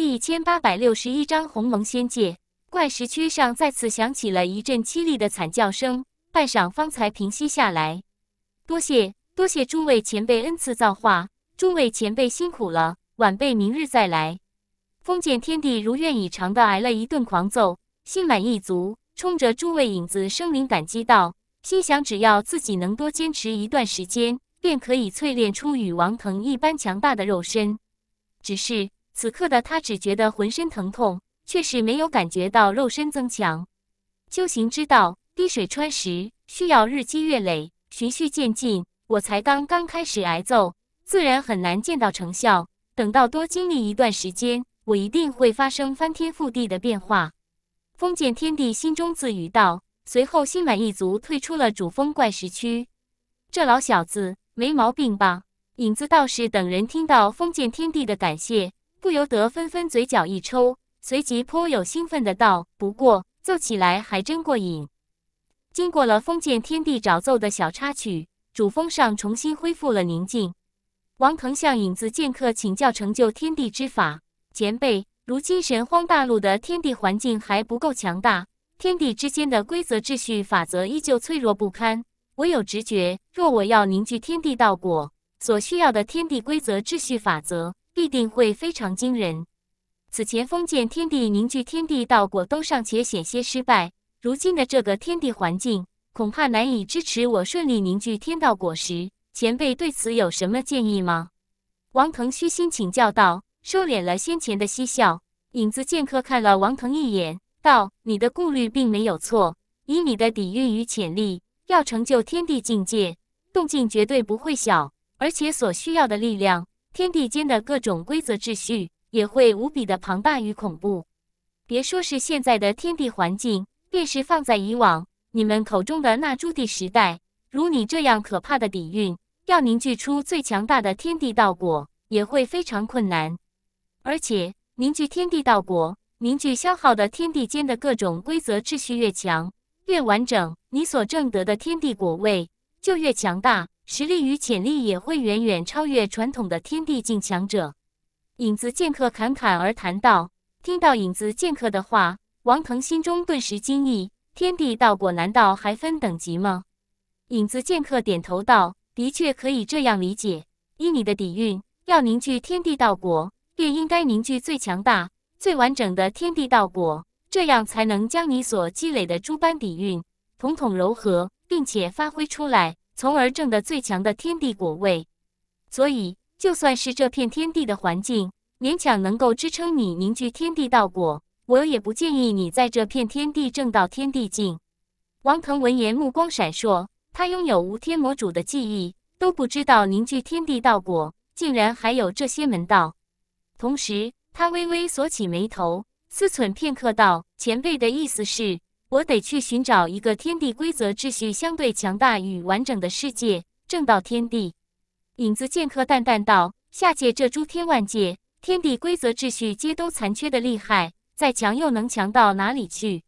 第一千八百六十一章鸿蒙仙界。怪石区上再次响起了一阵凄厉的惨叫声，半晌方才平息下来。多谢，多谢诸位前辈恩赐造化，诸位前辈辛苦了，晚辈明日再来。封建天帝如愿以偿的挨了一顿狂揍，心满意足，冲着诸位影子生灵感激道，心想只要自己能多坚持一段时间，便可以淬炼出与王腾一般强大的肉身。只是。此刻的他只觉得浑身疼痛，却是没有感觉到肉身增强。修行之道滴水穿石，需要日积月累、循序渐进。我才刚刚开始挨揍，自然很难见到成效。等到多经历一段时间，我一定会发生翻天覆地的变化。封建天帝心中自语道，随后心满意足退出了主峰怪石区。这老小子没毛病吧？影子道士等人听到封建天帝的感谢。不由得纷纷嘴角一抽，随即颇有兴奋的道：“不过奏起来还真过瘾。”经过了封建天地找奏的小插曲，主峰上重新恢复了宁静。王腾向影子剑客请教成就天地之法：“前辈，如今神荒大陆的天地环境还不够强大，天地之间的规则秩序法则依旧脆弱不堪。我有直觉，若我要凝聚天地道果，所需要的天地规则秩序法则。”必定会非常惊人。此前封建天地、凝聚天地道果都尚且险些失败，如今的这个天地环境恐怕难以支持我顺利凝聚天道果实。前辈对此有什么建议吗？王腾虚心请教道，收敛了先前的嬉笑。影子剑客看了王腾一眼，道：“你的顾虑并没有错，以你的底蕴与潜力，要成就天地境界，动静绝对不会小，而且所需要的力量。”天地间的各种规则秩序也会无比的庞大与恐怖。别说是现在的天地环境，便是放在以往，你们口中的那诸帝时代，如你这样可怕的底蕴，要凝聚出最强大的天地道果，也会非常困难。而且，凝聚天地道果，凝聚消耗的天地间的各种规则秩序越强、越完整，你所证得的天地果位就越强大。实力与潜力也会远远超越传统的天地境强者。影子剑客侃侃而谈道：“听到影子剑客的话，王腾心中顿时惊异：天地道果难道还分等级吗？”影子剑客点头道：“的确可以这样理解。依你的底蕴，要凝聚天地道果，便应该凝聚最强大、最完整的天地道果，这样才能将你所积累的诸般底蕴统统柔合，并且发挥出来。”从而挣得最强的天地果位，所以就算是这片天地的环境勉强能够支撑你凝聚天地道果，我也不建议你在这片天地挣到天地境。王腾闻言，目光闪烁，他拥有无天魔主的记忆，都不知道凝聚天地道果竟然还有这些门道。同时，他微微锁起眉头，思忖片刻道：“前辈的意思是？”我得去寻找一个天地规则秩序相对强大与完整的世界，正道天地。影子剑客淡淡道：“下界这诸天万界，天地规则秩序皆都残缺的厉害，再强又能强到哪里去？”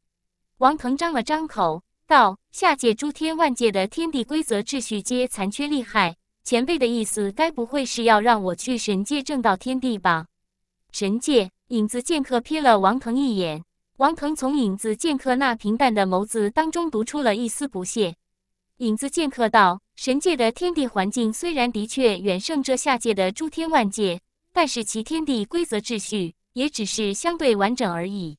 王腾张了张口道：“下界诸天万界的天地规则秩序皆残缺厉害，前辈的意思该不会是要让我去神界正道天地吧？”神界，影子剑客瞥了王腾一眼。王腾从影子剑客那平淡的眸子当中读出了一丝不屑。影子剑客道：“神界的天地环境虽然的确远胜这下界的诸天万界，但是其天地规则秩序也只是相对完整而已。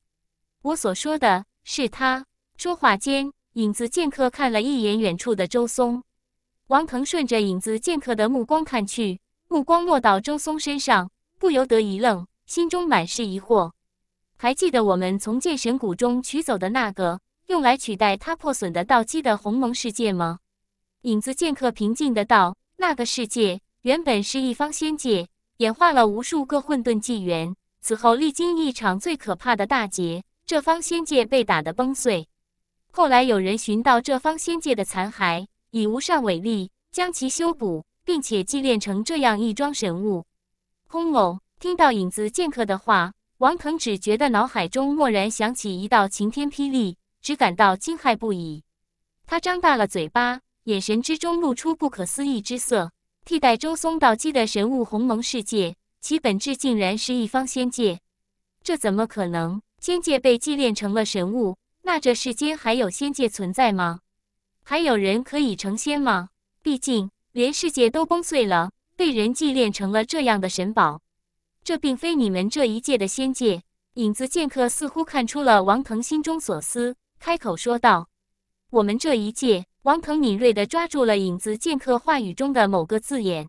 我所说的是他。”说话间，影子剑客看了一眼远处的周松。王腾顺着影子剑客的目光看去，目光落到周松身上，不由得一愣，心中满是疑惑。还记得我们从剑神谷中取走的那个，用来取代他破损的道基的鸿蒙世界吗？影子剑客平静的道：“那个世界原本是一方仙界，演化了无数个混沌纪元。此后历经一场最可怕的大劫，这方仙界被打得崩碎。后来有人寻到这方仙界的残骸，以无上伟力将其修补，并且祭炼成这样一桩神物。”空偶听到影子剑客的话。王腾只觉得脑海中蓦然响起一道晴天霹雳，只感到惊骇不已。他张大了嘴巴，眼神之中露出不可思议之色。替代周松道基的神物鸿蒙世界，其本质竟然是一方仙界！这怎么可能？仙界被祭炼成了神物，那这世间还有仙界存在吗？还有人可以成仙吗？毕竟连世界都崩碎了，被人祭炼成了这样的神宝。这并非你们这一界的仙界。影子剑客似乎看出了王腾心中所思，开口说道：“我们这一界。”王腾敏锐地抓住了影子剑客话语中的某个字眼，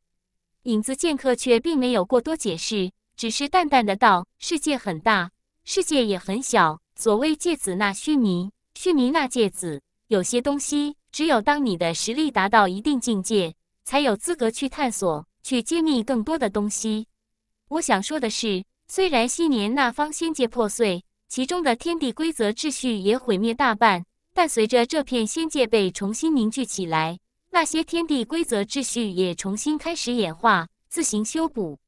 影子剑客却并没有过多解释，只是淡淡的道：“世界很大，世界也很小。所谓芥子纳须弥，须弥纳芥子。有些东西，只有当你的实力达到一定境界，才有资格去探索，去揭秘更多的东西。”我想说的是，虽然昔年那方仙界破碎，其中的天地规则秩序也毁灭大半，但随着这片仙界被重新凝聚起来，那些天地规则秩序也重新开始演化，自行修补。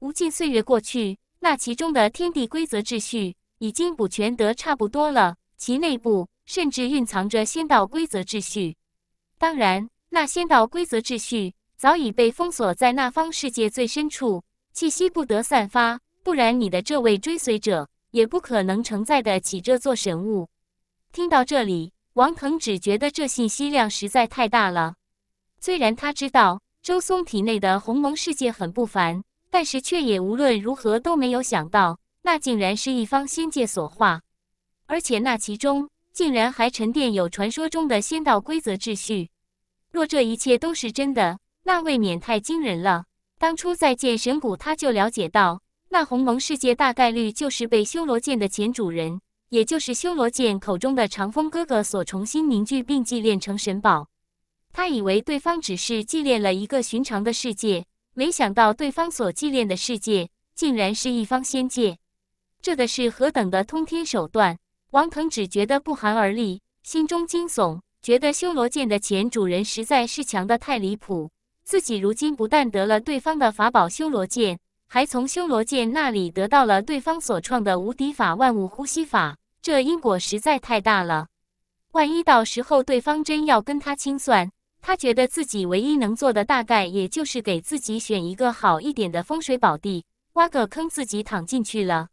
无尽岁月过去，那其中的天地规则秩序已经补全得差不多了，其内部甚至蕴藏着仙道规则秩序。当然，那仙道规则秩序早已被封锁在那方世界最深处。气息不得散发，不然你的这位追随者也不可能承载得起这座神物。听到这里，王腾只觉得这信息量实在太大了。虽然他知道周松体内的鸿蒙世界很不凡，但是却也无论如何都没有想到，那竟然是一方仙界所化，而且那其中竟然还沉淀有传说中的仙道规则秩序。若这一切都是真的，那未免太惊人了。当初在剑神谷，他就了解到那鸿蒙世界大概率就是被修罗剑的前主人，也就是修罗剑口中的长风哥哥所重新凝聚并祭炼成神宝。他以为对方只是祭炼了一个寻常的世界，没想到对方所祭炼的世界竟然是一方仙界。这个是何等的通天手段！王腾只觉得不寒而栗，心中惊悚，觉得修罗剑的前主人实在是强得太离谱。自己如今不但得了对方的法宝修罗剑，还从修罗剑那里得到了对方所创的无敌法万物呼吸法，这因果实在太大了。万一到时候对方真要跟他清算，他觉得自己唯一能做的大概也就是给自己选一个好一点的风水宝地，挖个坑自己躺进去了。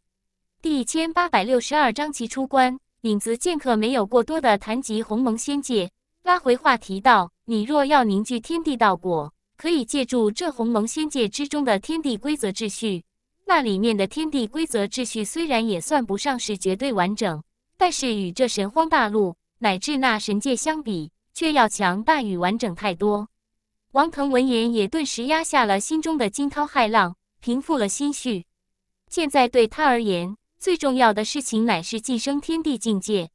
第一千八百六十二章其出关，影子剑客没有过多的谈及鸿蒙仙界，拉回话题道：“你若要凝聚天地道果。”可以借助这鸿蒙仙界之中的天地规则秩序，那里面的天地规则秩序虽然也算不上是绝对完整，但是与这神荒大陆乃至那神界相比，却要强大与完整太多。王腾闻言也顿时压下了心中的惊涛骇浪，平复了心绪。现在对他而言最重要的事情乃是晋升天地境界，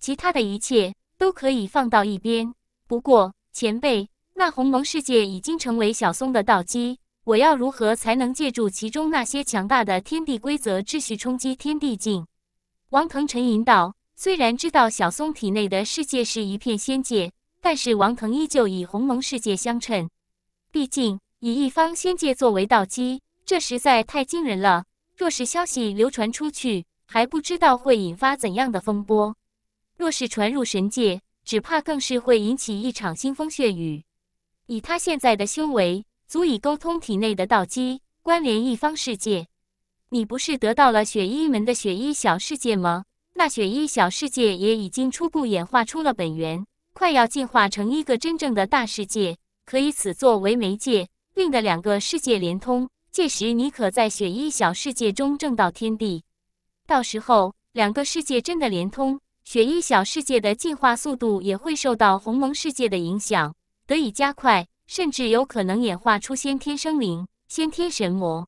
其他的一切都可以放到一边。不过前辈。那鸿蒙世界已经成为小松的道基，我要如何才能借助其中那些强大的天地规则秩序冲击天地境？王腾沉吟道：“虽然知道小松体内的世界是一片仙界，但是王腾依旧以鸿蒙世界相称。毕竟以一方仙界作为道基，这实在太惊人了。若是消息流传出去，还不知道会引发怎样的风波。若是传入神界，只怕更是会引起一场腥风血雨。”以他现在的修为，足以沟通体内的道基，关联一方世界。你不是得到了雪衣门的雪衣小世界吗？那雪衣小世界也已经初步演化出了本源，快要进化成一个真正的大世界。可以此作为媒介，令的两个世界连通。届时，你可在雪衣小世界中证道天地。到时候，两个世界真的连通，雪衣小世界的进化速度也会受到鸿蒙世界的影响。得以加快，甚至有可能演化出先天生灵、先天神魔。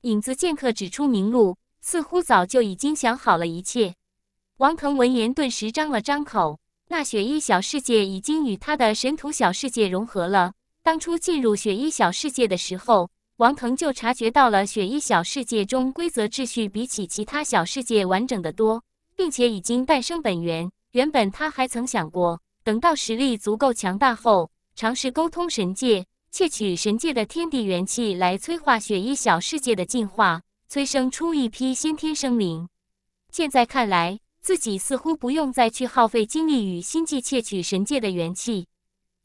影子剑客指出明路，似乎早就已经想好了一切。王腾闻言，顿时张了张口。那雪衣小世界已经与他的神土小世界融合了。当初进入雪衣小世界的时候，王腾就察觉到了雪衣小世界中规则秩序比起其他小世界完整的多，并且已经诞生本源。原本他还曾想过，等到实力足够强大后。尝试沟通神界，窃取神界的天地元气来催化雪衣小世界的进化，催生出一批先天生灵。现在看来，自己似乎不用再去耗费精力与心计窃取神界的元气，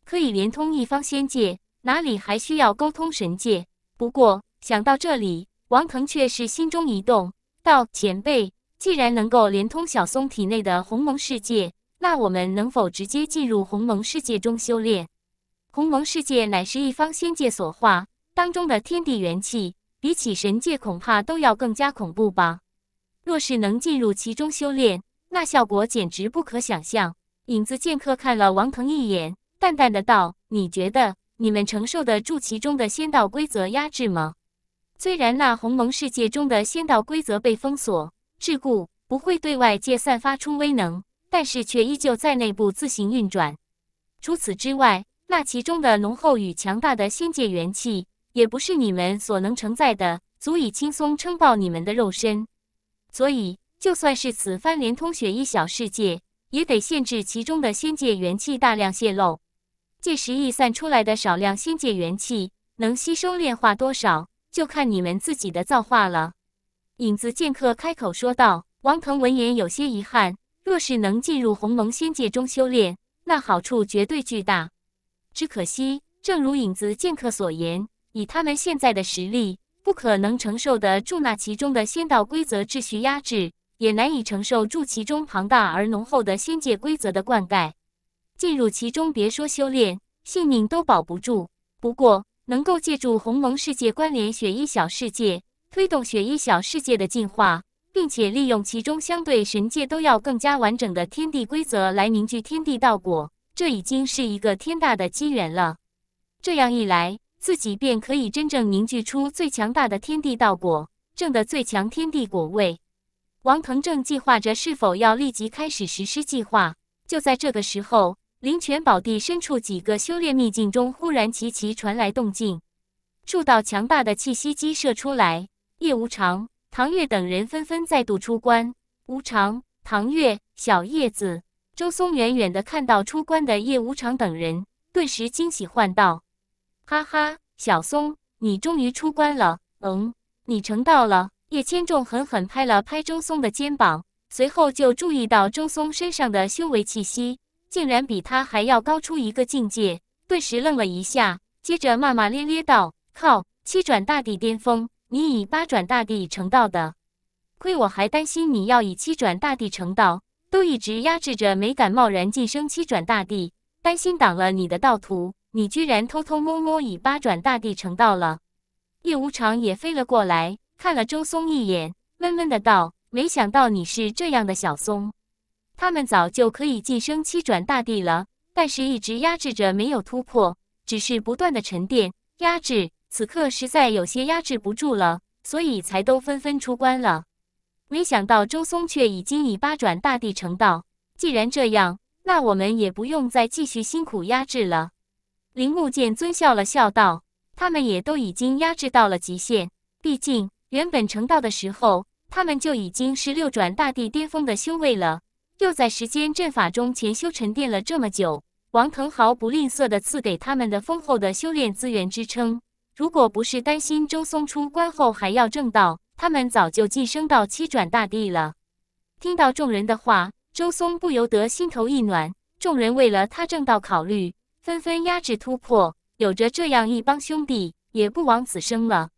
可以连通一方仙界，哪里还需要沟通神界？不过想到这里，王腾却是心中一动，道：“前辈，既然能够连通小松体内的鸿蒙世界，那我们能否直接进入鸿蒙世界中修炼？”鸿蒙世界乃是一方仙界所化，当中的天地元气，比起神界恐怕都要更加恐怖吧。若是能进入其中修炼，那效果简直不可想象。影子剑客看了王腾一眼，淡淡的道：“你觉得你们承受得住其中的仙道规则压制吗？”虽然那鸿蒙世界中的仙道规则被封锁桎梏，不会对外界散发出威能，但是却依旧在内部自行运转。除此之外，那其中的浓厚与强大的仙界元气，也不是你们所能承载的，足以轻松撑爆你们的肉身。所以，就算是此番连通雪一小世界，也得限制其中的仙界元气大量泄露。届时溢散出来的少量仙界元气，能吸收炼化多少，就看你们自己的造化了。影子剑客开口说道。王腾闻言有些遗憾，若是能进入鸿蒙仙界中修炼，那好处绝对巨大。只可惜，正如影子剑客所言，以他们现在的实力，不可能承受得住那其中的仙道规则秩序压制，也难以承受住其中庞大而浓厚的仙界规则的灌溉。进入其中，别说修炼，性命都保不住。不过，能够借助鸿蒙世界关联雪衣小世界，推动雪衣小世界的进化，并且利用其中相对神界都要更加完整的天地规则来凝聚天地道果。这已经是一个天大的机缘了，这样一来，自己便可以真正凝聚出最强大的天地道果，挣得最强天地果位。王腾正计划着是否要立即开始实施计划。就在这个时候，灵泉宝地深处几个修炼秘境中忽然齐齐传来动静，数道强大的气息激射出来。叶无常、唐月等人纷纷再度出关。无常、唐月、小叶子。周松远远的看到出关的叶无常等人，顿时惊喜唤道：“哈哈，小松，你终于出关了！嗯，你成道了。”叶千重狠狠拍了拍周松的肩膀，随后就注意到周松身上的修为气息，竟然比他还要高出一个境界，顿时愣了一下，接着骂骂咧咧道：“靠，七转大帝巅峰，你以八转大帝成道的，亏我还担心你要以七转大帝成道。”都一直压制着，没敢贸然晋升七转大帝，担心挡了你的道途。你居然偷偷摸摸以八转大帝成道了。叶无常也飞了过来，看了周松一眼，闷闷的道：“没想到你是这样的小松。他们早就可以晋升七转大帝了，但是一直压制着，没有突破，只是不断的沉淀压制。此刻实在有些压制不住了，所以才都纷纷出关了。”没想到周松却已经以八转大帝成道。既然这样，那我们也不用再继续辛苦压制了。铃木剑尊笑了笑道：“他们也都已经压制到了极限，毕竟原本成道的时候，他们就已经是六转大帝巅峰的修为了。又在时间阵法中潜修沉淀了这么久，王腾毫不吝啬的赐给他们的丰厚的修炼资源支撑。如果不是担心周松出关后还要正道。”他们早就晋升到七转大帝了。听到众人的话，周松不由得心头一暖。众人为了他正道考虑，纷纷压制突破。有着这样一帮兄弟，也不枉此生了。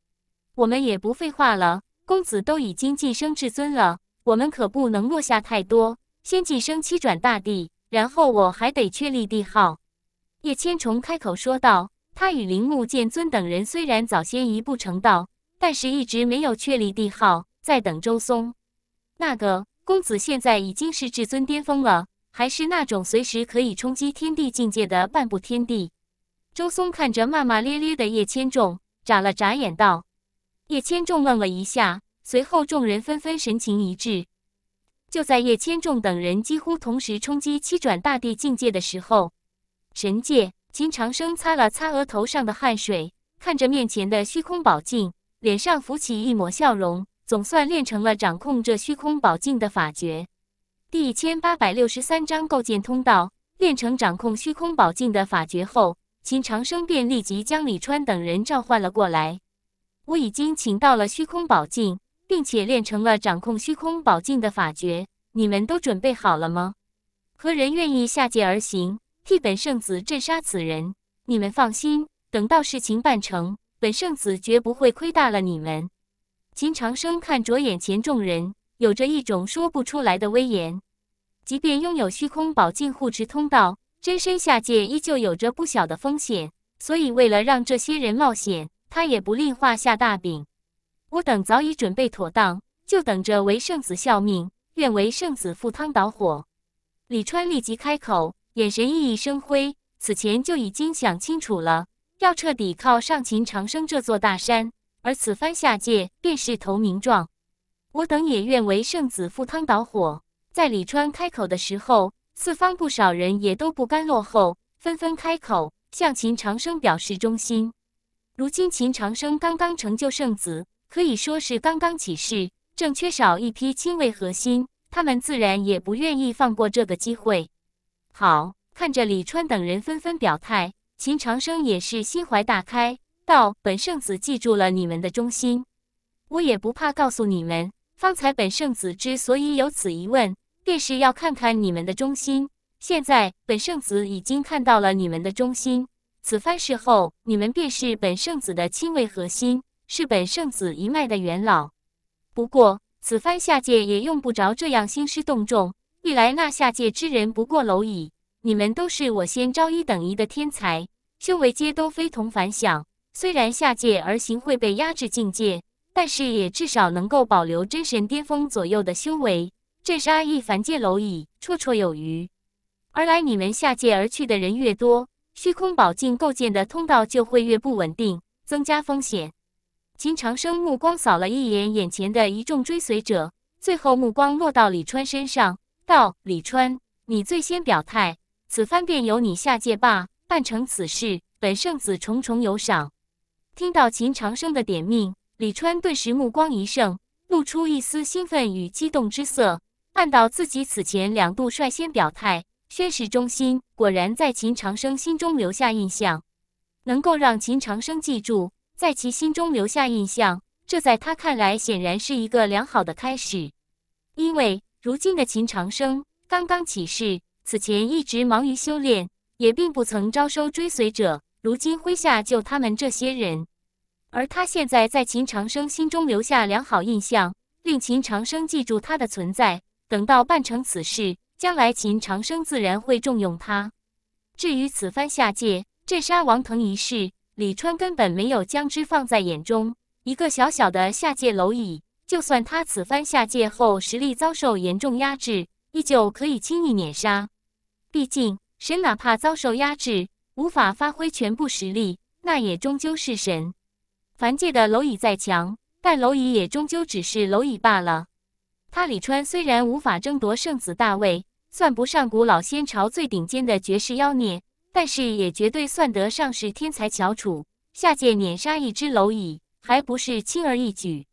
我们也不废话了，公子都已经晋升至尊了，我们可不能落下太多。先晋升七转大帝，然后我还得确立帝号。叶千重开口说道：“他与铃木剑尊等人虽然早先一步成道。”但是，一直没有确立帝号，在等周松。那个公子现在已经是至尊巅峰了，还是那种随时可以冲击天地境界的半步天地。周松看着骂骂咧咧的叶千重，眨了眨眼道：“叶千重愣了一下，随后众人纷纷神情一致。就在叶千重等人几乎同时冲击七转大地境界的时候，神界秦长生擦了擦额头上的汗水，看着面前的虚空宝镜。”脸上浮起一抹笑容，总算练成了掌控这虚空宝镜的法诀。第一千八百六十三章构建通道。练成掌控虚空宝镜的法诀后，秦长生便立即将李川等人召唤了过来。我已经请到了虚空宝镜，并且练成了掌控虚空宝镜的法诀。你们都准备好了吗？何人愿意下界而行，替本圣子镇杀此人？你们放心，等到事情办成。本圣子绝不会亏大了你们。秦长生看着眼前众人，有着一种说不出来的威严。即便拥有虚空宝镜护持通道，真身下界依旧有着不小的风险。所以为了让这些人冒险，他也不吝画下大饼。我等早已准备妥当，就等着为圣子效命，愿为圣子赴汤蹈火。李川立即开口，眼神熠熠生辉，此前就已经想清楚了。要彻底靠上秦长生这座大山，而此番下界便是投名状。我等也愿为圣子赴汤蹈火。在李川开口的时候，四方不少人也都不甘落后，纷纷开口向秦长生表示忠心。如今秦长生刚刚成就圣子，可以说是刚刚起事，正缺少一批亲卫核心，他们自然也不愿意放过这个机会。好，看着李川等人纷纷表态。秦长生也是心怀大开，道：“本圣子记住了你们的忠心，我也不怕告诉你们，方才本圣子之所以有此一问，便是要看看你们的忠心。现在本圣子已经看到了你们的忠心，此番事后，你们便是本圣子的亲卫核心，是本圣子一脉的元老。不过此番下界也用不着这样兴师动众，一来那下界之人不过蝼蚁。”你们都是我先招一等一的天才，修为皆都非同凡响。虽然下界而行会被压制境界，但是也至少能够保留真神巅峰左右的修为，镇杀一凡界蝼蚁绰绰有余。而来你们下界而去的人越多，虚空宝境构建的通道就会越不稳定，增加风险。秦长生目光扫了一眼眼前的一众追随者，最后目光落到李川身上，道：“李川，你最先表态。”此番便由你下界罢。办成此事，本圣子重重有赏。听到秦长生的点命，李川顿时目光一盛，露出一丝兴奋与激动之色，暗道自己此前两度率先表态，宣誓忠心，果然在秦长生心中留下印象。能够让秦长生记住，在其心中留下印象，这在他看来显然是一个良好的开始，因为如今的秦长生刚刚起事。此前一直忙于修炼，也并不曾招收追随者。如今麾下就他们这些人，而他现在在秦长生心中留下良好印象，令秦长生记住他的存在。等到办成此事，将来秦长生自然会重用他。至于此番下界镇杀王腾一事，李川根本没有将之放在眼中。一个小小的下界蝼蚁，就算他此番下界后实力遭受严重压制，依旧可以轻易碾杀。毕竟，神哪怕遭受压制，无法发挥全部实力，那也终究是神。凡界的蝼蚁再强，但蝼蚁也终究只是蝼蚁罢了。他李川虽然无法争夺圣子大位，算不上古老仙朝最顶尖的绝世妖孽，但是也绝对算得上是天才翘楚。下界碾杀一只蝼蚁，还不是轻而易举。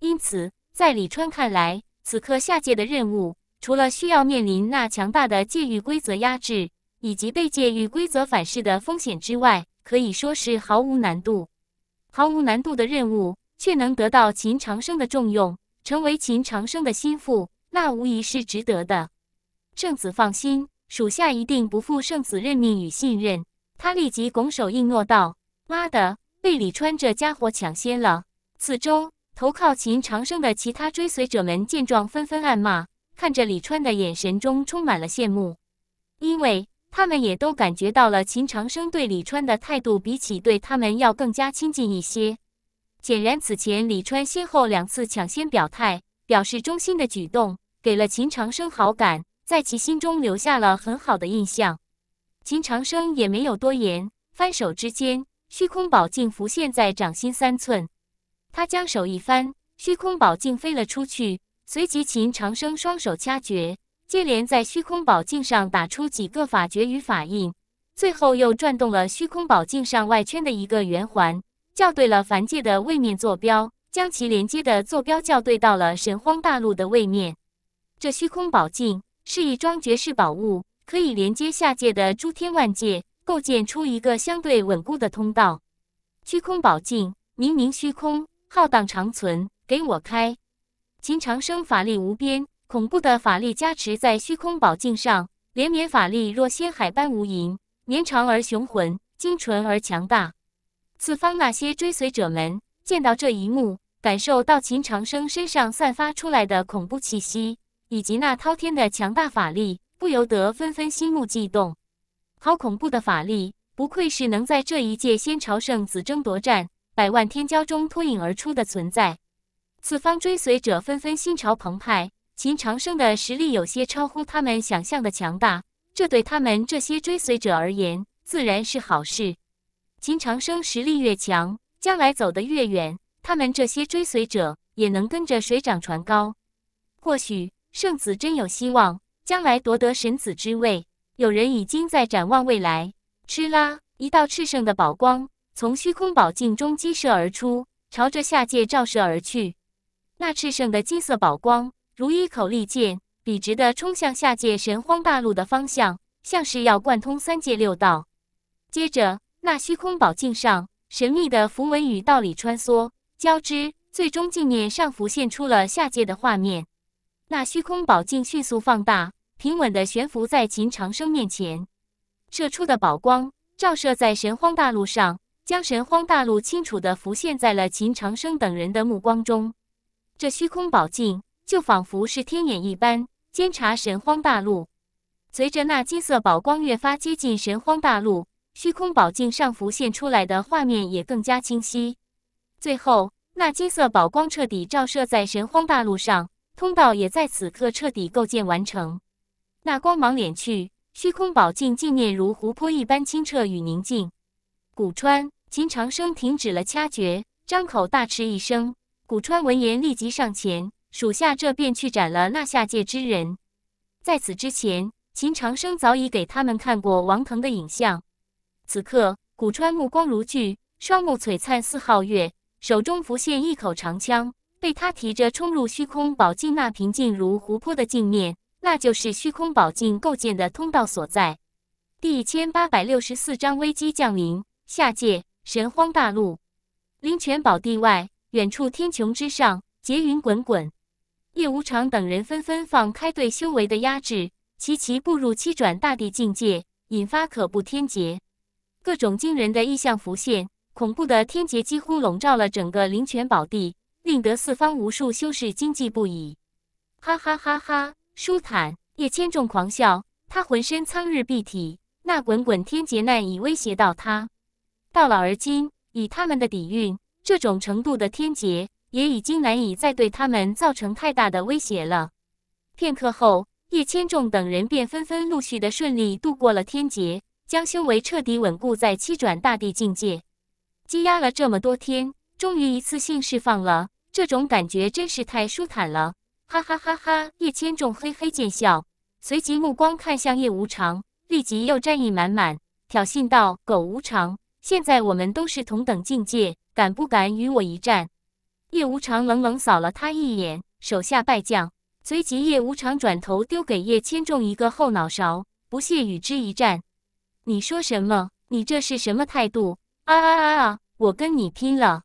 因此，在李川看来，此刻下界的任务。除了需要面临那强大的戒欲规则压制，以及被戒欲规则反噬的风险之外，可以说是毫无难度。毫无难度的任务，却能得到秦长生的重用，成为秦长生的心腹，那无疑是值得的。圣子放心，属下一定不负圣子任命与信任。他立即拱手应诺道：“妈的，被李川这家伙抢先了！”四周投靠秦长生的其他追随者们见状，纷纷暗骂。看着李川的眼神中充满了羡慕，因为他们也都感觉到了秦长生对李川的态度比起对他们要更加亲近一些。显然，此前李川先后两次抢先表态、表示忠心的举动，给了秦长生好感，在其心中留下了很好的印象。秦长生也没有多言，翻手之间，虚空宝镜浮现在掌心三寸，他将手一翻，虚空宝镜飞了出去。随即，秦长生双手掐诀，接连在虚空宝镜上打出几个法诀与法印，最后又转动了虚空宝镜上外圈的一个圆环，校对了凡界的位面坐标，将其连接的坐标校对到了神荒大陆的位面。这虚空宝镜是一桩绝世宝物，可以连接下界的诸天万界，构建出一个相对稳固的通道。虚空宝镜，冥冥虚空，浩荡长存，给我开！秦长生法力无边，恐怖的法力加持在虚空宝镜上，连绵法力若仙海般无垠，绵长而雄浑，精纯而强大。四方那些追随者们见到这一幕，感受到秦长生身上散发出来的恐怖气息，以及那滔天的强大法力，不由得纷纷心目悸动。好恐怖的法力！不愧是能在这一届仙朝圣子争夺战百万天骄中脱颖而出的存在。四方追随者纷纷心潮澎湃，秦长生的实力有些超乎他们想象的强大，这对他们这些追随者而言自然是好事。秦长生实力越强，将来走得越远，他们这些追随者也能跟着水涨船高。或许圣子真有希望，将来夺得神子之位。有人已经在展望未来。哧啦，一道炽盛的宝光从虚空宝镜中激射而出，朝着下界照射而去。那炽盛的金色宝光如一口利剑，笔直的冲向下界神荒大陆的方向，像是要贯通三界六道。接着，那虚空宝镜上神秘的符文与道理穿梭交织，最终镜面上浮现出了下界的画面。那虚空宝镜迅速放大，平稳的悬浮在秦长生面前，射出的宝光照射在神荒大陆上，将神荒大陆清楚的浮现在了秦长生等人的目光中。这虚空宝镜就仿佛是天眼一般监察神荒大陆。随着那金色宝光越发接近神荒大陆，虚空宝镜上浮现出来的画面也更加清晰。最后，那金色宝光彻底照射在神荒大陆上，通道也在此刻彻底构建完成。那光芒敛去，虚空宝镜镜面如湖泊一般清澈与宁静。古川秦长生停止了掐诀，张口大吃一声。古川闻言，立即上前。属下这便去斩了那下界之人。在此之前，秦长生早已给他们看过王腾的影像。此刻，古川目光如炬，双目璀璨似皓月，手中浮现一口长枪，被他提着冲入虚空宝镜。那平静如湖泊的镜面，那就是虚空宝镜构建的通道所在。第一千八百六十四章危机降临。下界神荒大陆，灵泉宝地外。远处天穹之上，劫云滚滚。叶无常等人纷纷放开对修为的压制，齐齐步入七转大帝境界，引发可怖天劫。各种惊人的异象浮现，恐怖的天劫几乎笼罩了整个灵泉宝地，令得四方无数修士惊悸不已。哈哈哈哈！舒坦，叶千众狂笑。他浑身苍日蔽体，那滚滚天劫难以威胁到他。到了而今，以他们的底蕴。这种程度的天劫也已经难以再对他们造成太大的威胁了。片刻后，叶千重等人便纷纷陆续的顺利度过了天劫，将修为彻底稳固在七转大地境界。积压了这么多天，终于一次性释放了，这种感觉真是太舒坦了！哈哈哈哈！叶千重嘿嘿见笑，随即目光看向叶无常，立即又战意满满，挑衅道：“狗无常，现在我们都是同等境界。”敢不敢与我一战？叶无常冷冷扫了他一眼，手下败将。随即，叶无常转头丢给叶千重一个后脑勺，不屑与之一战。你说什么？你这是什么态度？啊啊啊！啊！我跟你拼了！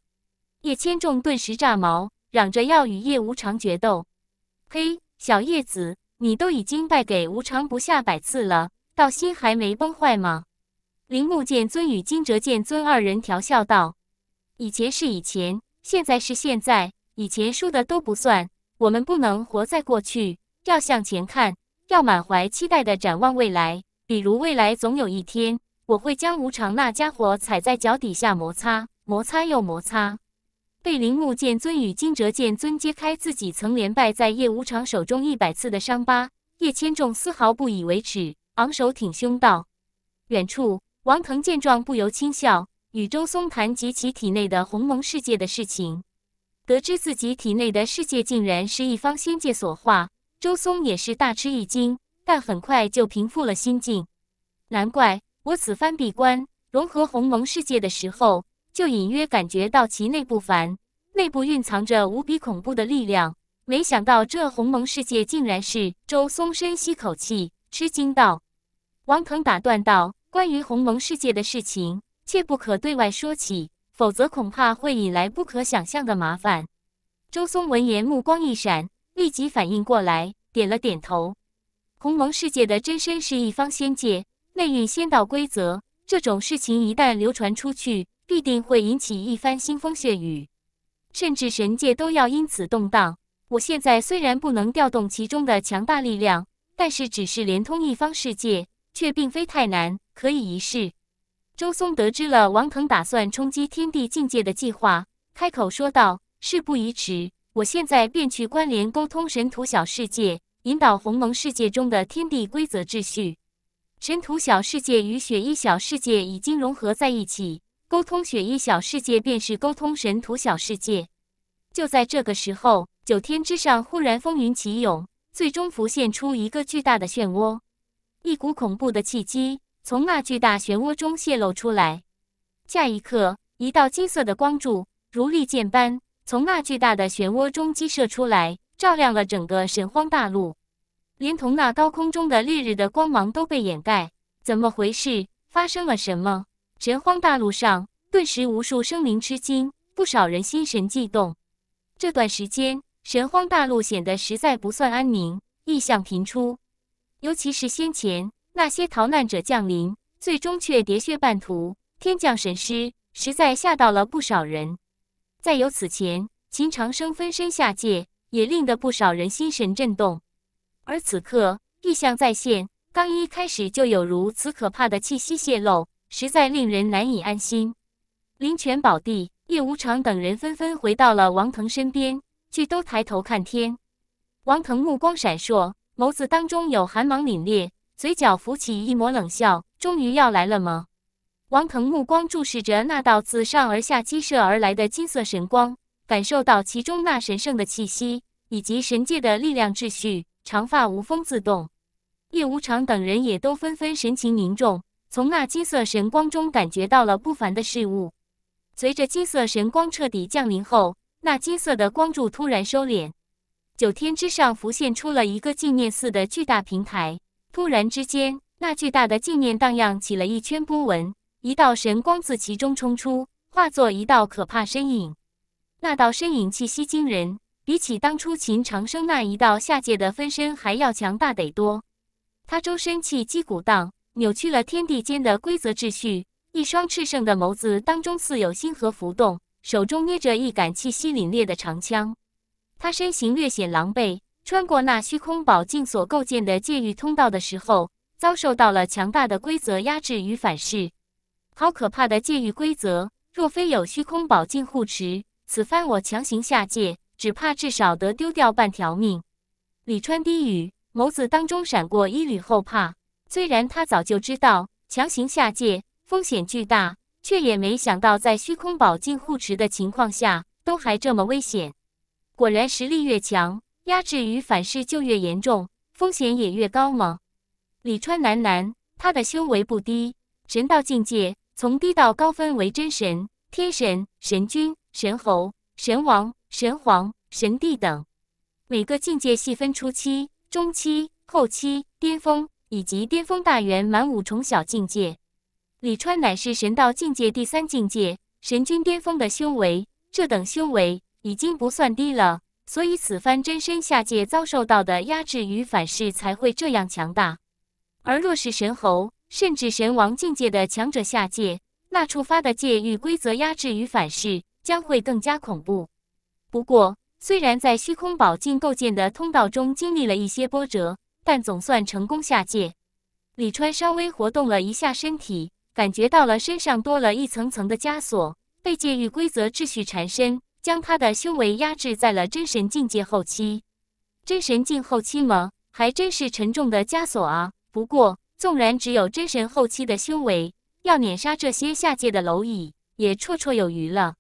叶千重顿时炸毛，嚷着要与叶无常决斗。嘿，小叶子，你都已经败给无常不下百次了，到心还没崩坏吗？铃木剑尊与金哲剑尊二人调笑道。以前是以前，现在是现在，以前输的都不算。我们不能活在过去，要向前看，要满怀期待的展望未来。比如未来，总有一天，我会将无常那家伙踩在脚底下摩擦，摩擦又摩擦。被铃木剑尊与金哲剑尊揭开自己曾连败在叶无常手中一百次的伤疤，叶千重丝毫不以为耻，昂首挺胸道。远处，王腾见状不由轻笑。与周松谈及其体内的鸿蒙世界的事情，得知自己体内的世界竟然是一方仙界所化，周松也是大吃一惊，但很快就平复了心境。难怪我此番闭关融合鸿蒙世界的时候，就隐约感觉到其内不凡，内部蕴藏着无比恐怖的力量。没想到这鸿蒙世界竟然是周松深吸口气，吃惊道：“王腾打断道，关于鸿蒙世界的事情。”切不可对外说起，否则恐怕会引来不可想象的麻烦。周松闻言，目光一闪，立即反应过来，点了点头。鸿蒙世界的真身是一方仙界，内蕴仙道规则。这种事情一旦流传出去，必定会引起一番腥风血雨，甚至神界都要因此动荡。我现在虽然不能调动其中的强大力量，但是只是连通一方世界，却并非太难，可以一试。周松得知了王腾打算冲击天地境界的计划，开口说道：“事不宜迟，我现在便去关联沟通神图小世界，引导鸿蒙世界中的天地规则秩序。神图小世界与雪衣小世界已经融合在一起，沟通雪衣小世界便是沟通神图小世界。”就在这个时候，九天之上忽然风云起涌，最终浮现出一个巨大的漩涡，一股恐怖的契机。从那巨大漩涡中泄露出来，下一刻，一道金色的光柱如利剑般从那巨大的漩涡中激射出来，照亮了整个神荒大陆，连同那高空中的烈日的光芒都被掩盖。怎么回事？发生了什么？神荒大陆上顿时无数生灵吃惊，不少人心神悸动。这段时间，神荒大陆显得实在不算安宁，异象频出，尤其是先前。那些逃难者降临，最终却喋血半途，天降神师，实在吓到了不少人。再有此前秦长生分身下界，也令得不少人心神震动。而此刻异象再现，刚一开始就有如此可怕的气息泄露，实在令人难以安心。灵泉宝地，叶无常等人纷纷回到了王腾身边，俱都抬头看天。王腾目光闪烁，眸子当中有寒芒凛冽。嘴角浮起一抹冷笑，终于要来了吗？王腾目光注视着那道自上而下激射而来的金色神光，感受到其中那神圣的气息以及神界的力量秩序。长发无风自动，叶无常等人也都纷纷神情凝重，从那金色神光中感觉到了不凡的事物。随着金色神光彻底降临后，那金色的光柱突然收敛，九天之上浮现出了一个纪念似的巨大平台。突然之间，那巨大的镜面荡漾起了一圈波纹，一道神光自其中冲出，化作一道可怕身影。那道身影气息惊人，比起当初秦长生那一道下界的分身还要强大得多。他周身气机鼓荡，扭曲了天地间的规则秩序。一双赤胜的眸子当中似有星河浮动，手中捏着一杆气息凛冽的长枪。他身形略显狼狈。穿过那虚空宝镜所构建的界域通道的时候，遭受到了强大的规则压制与反噬。好可怕的界域规则！若非有虚空宝镜护持，此番我强行下界，只怕至少得丢掉半条命。李川低语，眸子当中闪过一缕后怕。虽然他早就知道强行下界风险巨大，却也没想到在虚空宝镜护持的情况下都还这么危险。果然，实力越强。压制与反噬就越严重，风险也越高吗？李川喃喃，他的修为不低，神道境界从低到高分为真神、天神、神君、神侯、神王、神皇、神帝等，每个境界细分初期、中期、后期、巅峰以及巅峰大圆满五重小境界。李川乃是神道境界第三境界神君巅峰的修为，这等修为已经不算低了。所以，此番真身下界遭受到的压制与反噬才会这样强大。而若是神猴，甚至神王境界的强者下界，那触发的界域规则压制与反噬将会更加恐怖。不过，虽然在虚空宝境构建的通道中经历了一些波折，但总算成功下界。李川稍微活动了一下身体，感觉到了身上多了一层层的枷锁，被界域规则秩序缠身。将他的修为压制在了真神境界后期，真神境后期吗？还真是沉重的枷锁啊！不过，纵然只有真神后期的修为，要碾杀这些下界的蝼蚁，也绰绰有余了。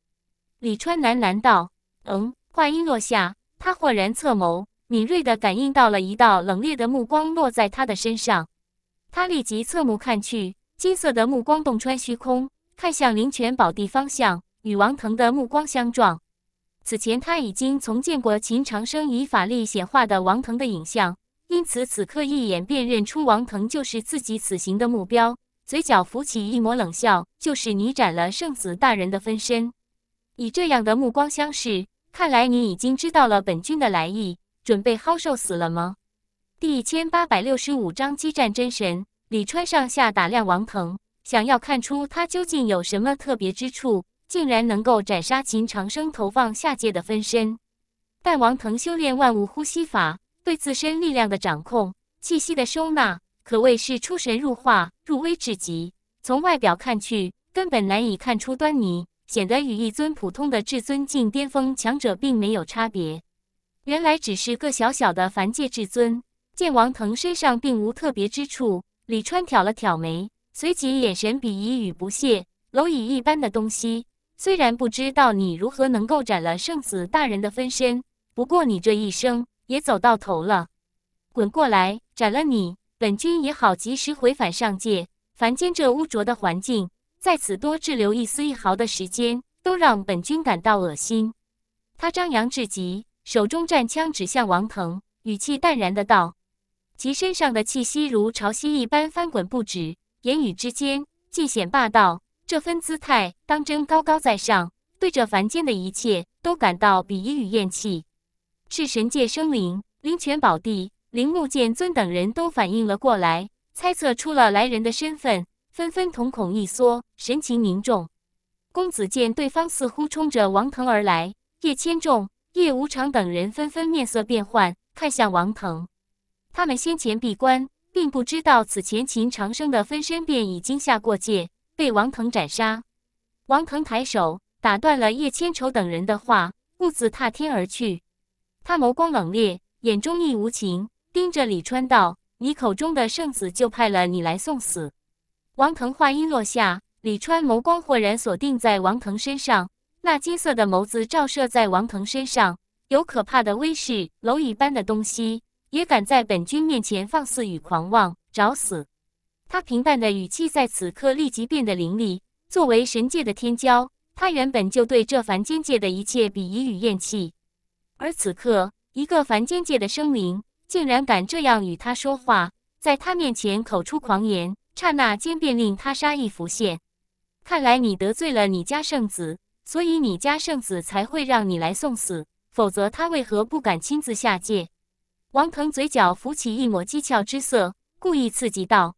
李川喃喃道：“嗯。”话音落下，他豁然侧眸，敏锐的感应到了一道冷冽的目光落在他的身上，他立即侧目看去，金色的目光洞穿虚空，看向灵泉宝地方向，与王腾的目光相撞。此前他已经从见过秦长生以法力显化的王腾的影像，因此此刻一眼辨认出王腾就是自己此行的目标，嘴角浮起一抹冷笑：“就是你斩了圣子大人的分身。”以这样的目光相视，看来你已经知道了本君的来意，准备好受死了吗？第一千八百六十五章激战真神。李川上下打量王腾，想要看出他究竟有什么特别之处。竟然能够斩杀秦长生投放下界的分身，但王腾修炼万物呼吸法，对自身力量的掌控、气息的收纳可谓是出神入化、入微至极。从外表看去，根本难以看出端倪，显得与一尊普通的至尊境巅峰强者并没有差别。原来只是个小小的凡界至尊。见王腾身上并无特别之处，李川挑了挑眉，随即眼神鄙夷与不屑：，蝼蚁一般的东西。虽然不知道你如何能够斩了圣子大人的分身，不过你这一生也走到头了，滚过来斩了你，本君也好及时回返上界。凡间这污浊的环境，在此多滞留一丝一毫的时间，都让本君感到恶心。他张扬至极，手中战枪指向王腾，语气淡然的道：“其身上的气息如潮汐一般翻滚不止，言语之间尽显霸道。”这份姿态当真高高在上，对着凡间的一切都感到鄙夷与厌弃。是神界生灵，灵泉宝地，铃木剑尊等人都反应了过来，猜测出了来人的身份，纷纷瞳孔一缩，神情凝重。公子见对方似乎冲着王腾而来，叶千重、叶无常等人纷纷面色变幻，看向王腾。他们先前闭关，并不知道此前秦长生的分身便已经下过界。被王腾斩杀，王腾抬手打断了叶千愁等人的话，兀自踏天而去。他眸光冷冽，眼中亦无情，盯着李川道：“你口中的圣子，就派了你来送死。”王腾话音落下，李川眸光豁然锁定在王腾身上，那金色的眸子照射在王腾身上，有可怕的威势。蝼蚁般的东西也敢在本君面前放肆与狂妄，找死！他平淡的语气在此刻立即变得凌厉。作为神界的天骄，他原本就对这凡间界的一切鄙夷与厌弃，而此刻一个凡间界的生灵竟然敢这样与他说话，在他面前口出狂言，刹那间便令他杀意浮现。看来你得罪了你家圣子，所以你家圣子才会让你来送死，否则他为何不敢亲自下界？王腾嘴角浮起一抹讥诮之色，故意刺激道。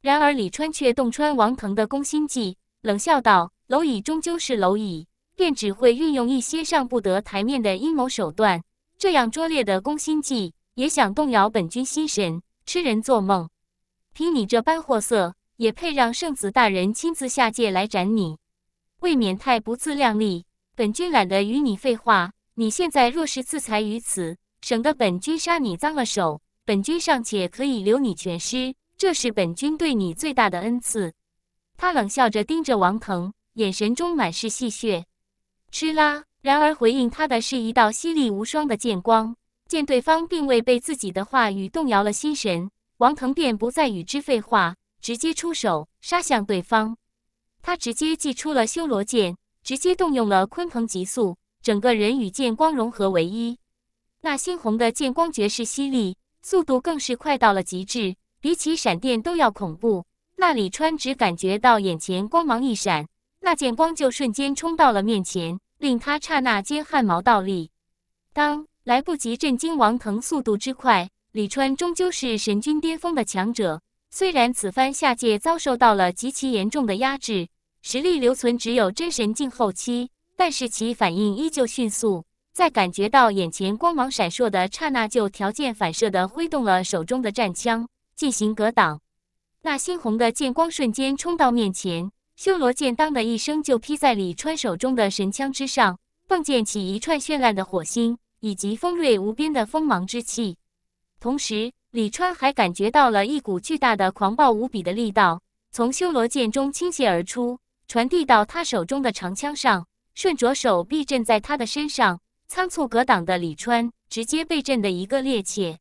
然而李川却洞穿王腾的攻心计，冷笑道：“蝼蚁终究是蝼蚁，便只会运用一些上不得台面的阴谋手段。这样拙劣的攻心计，也想动摇本君心神，痴人做梦！凭你这般货色，也配让圣子大人亲自下界来斩你？未免太不自量力。本君懒得与你废话。你现在若是自裁于此，省得本君杀你脏了手，本君尚且可以留你全尸。”这是本君对你最大的恩赐，他冷笑着盯着王腾，眼神中满是戏谑。吃啦！然而回应他的是一道犀利无双的剑光。见对方并未被自己的话语动摇了心神，王腾便不再与之废话，直接出手杀向对方。他直接祭出了修罗剑，直接动用了鲲鹏极速，整个人与剑光融合为一。那猩红的剑光绝世犀利，速度更是快到了极致。比起闪电都要恐怖，那李川只感觉到眼前光芒一闪，那剑光就瞬间冲到了面前，令他刹那间汗毛倒立。当来不及震惊，王腾速度之快，李川终究是神君巅峰的强者。虽然此番下界遭受到了极其严重的压制，实力留存只有真神境后期，但是其反应依旧迅速，在感觉到眼前光芒闪烁的刹那就条件反射地挥动了手中的战枪。进行格挡，那猩红的剑光瞬间冲到面前，修罗剑当的一声就劈在李川手中的神枪之上，迸溅起一串绚烂的火星，以及锋锐无边的锋芒之气。同时，李川还感觉到了一股巨大的、狂暴无比的力道从修罗剑中倾泻而出，传递到他手中的长枪上，顺着手臂震在他的身上。仓促格挡的李川直接被震的一个趔趄，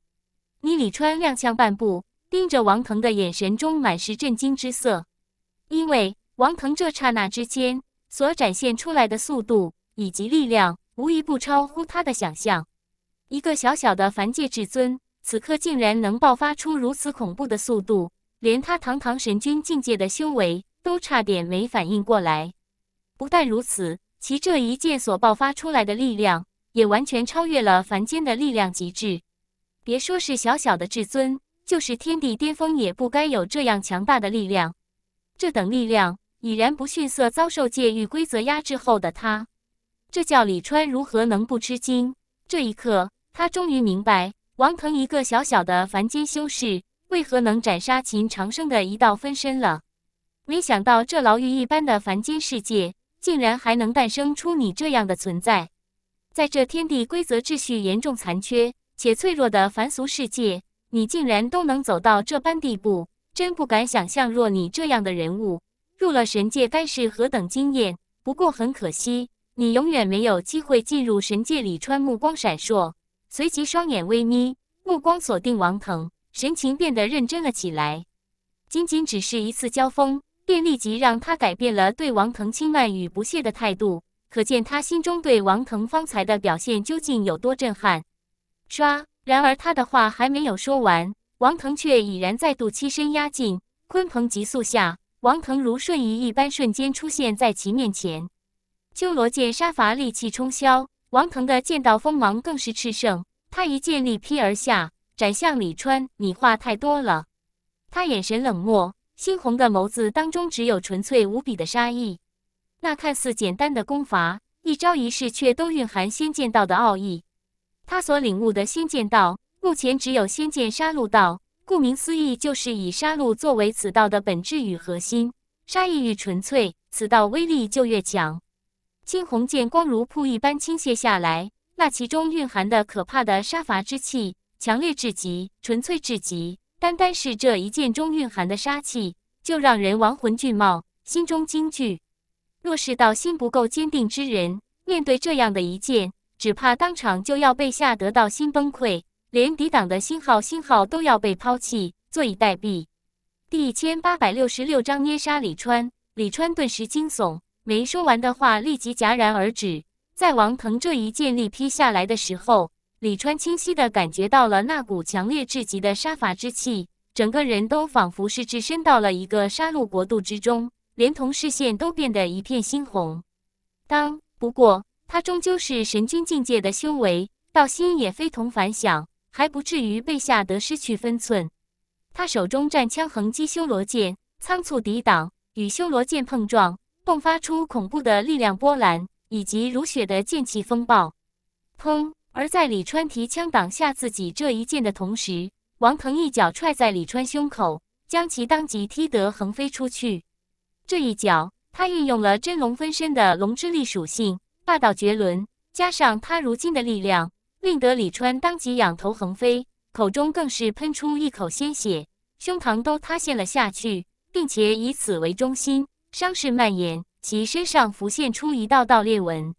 你李川踉跄半步。盯着王腾的眼神中满是震惊之色，因为王腾这刹那之间所展现出来的速度以及力量，无一不超乎他的想象。一个小小的凡界至尊，此刻竟然能爆发出如此恐怖的速度，连他堂堂神君境界的修为都差点没反应过来。不但如此，其这一剑所爆发出来的力量，也完全超越了凡间的力量极致。别说是小小的至尊。就是天地巅峰，也不该有这样强大的力量。这等力量已然不逊色遭受界域规则压制后的他，这叫李川如何能不吃惊？这一刻，他终于明白王腾一个小小的凡间修士为何能斩杀秦长生的一道分身了。没想到这牢狱一般的凡间世界，竟然还能诞生出你这样的存在。在这天地规则秩序严重残缺且脆弱的凡俗世界。你竟然都能走到这般地步，真不敢想象。若你这样的人物入了神界，该是何等惊艳！不过很可惜，你永远没有机会进入神界。李川目光闪烁，随即双眼微眯，目光锁定王腾，神情变得认真了起来。仅仅只是一次交锋，便立即让他改变了对王腾轻慢与不屑的态度，可见他心中对王腾方才的表现究竟有多震撼。刷，然而他的话还没有说完，王腾却已然再度欺身压境。鲲鹏急速下，王腾如瞬移一般，瞬间出现在其面前。修罗剑杀伐戾气冲霄，王腾的剑道锋芒更是炽盛。他一剑力劈而下，斩向李川。你话太多了。他眼神冷漠，猩红的眸子当中只有纯粹无比的杀意。那看似简单的功法，一招一式却都蕴含仙剑道的奥义。他所领悟的仙剑道，目前只有仙剑杀戮道。顾名思义，就是以杀戮作为此道的本质与核心。杀意愈纯粹，此道威力就越强。青红剑光如瀑一般倾泻下来，那其中蕴含的可怕的杀伐之气，强烈至极，纯粹至极。单单是这一剑中蕴含的杀气，就让人亡魂俱冒，心中惊惧。若是道心不够坚定之人，面对这样的一剑，只怕当场就要被吓得到心崩溃，连抵挡的信号信号都要被抛弃，坐以待毙。第一千八百六十六章捏杀李川。李川顿时惊悚，没说完的话立即戛然而止。在王腾这一剑力劈下来的时候，李川清晰的感觉到了那股强烈至极的杀伐之气，整个人都仿佛是置身到了一个杀戮国度之中，连同视线都变得一片猩红。当不过。他终究是神君境界的修为，道心也非同凡响，还不至于被吓得失去分寸。他手中战枪横击修罗剑，仓促抵挡，与修罗剑碰撞，迸发出恐怖的力量波澜以及如雪的剑气风暴。砰！而在李川提枪挡下自己这一剑的同时，王腾一脚踹在李川胸口，将其当即踢得横飞出去。这一脚，他运用了真龙分身的龙之力属性。霸道绝伦，加上他如今的力量，令得李川当即仰头横飞，口中更是喷出一口鲜血，胸膛都塌陷了下去，并且以此为中心，伤势蔓延，其身上浮现出一道道裂纹。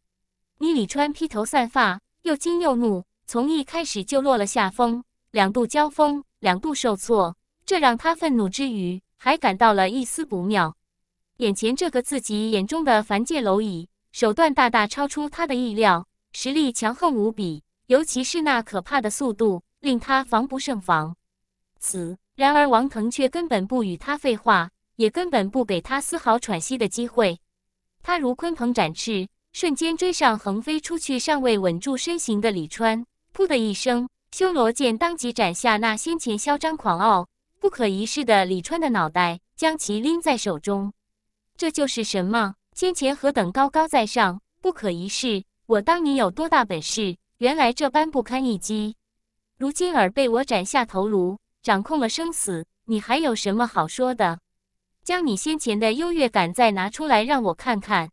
你李川披头散发，又惊又怒，从一开始就落了下风，两度交锋，两度受挫，这让他愤怒之余，还感到了一丝不妙。眼前这个自己眼中的凡界蝼蚁。手段大大超出他的意料，实力强横无比，尤其是那可怕的速度，令他防不胜防。此然而王腾却根本不与他废话，也根本不给他丝毫喘息的机会。他如鲲鹏展翅，瞬间追上横飞出去、尚未稳住身形的李川，噗的一声，修罗剑当即斩下那先前嚣张狂傲、不可一世的李川的脑袋，将其拎在手中。这就是什么？先前何等高高在上，不可一世，我当你有多大本事？原来这般不堪一击，如今尔被我斩下头颅，掌控了生死，你还有什么好说的？将你先前的优越感再拿出来让我看看。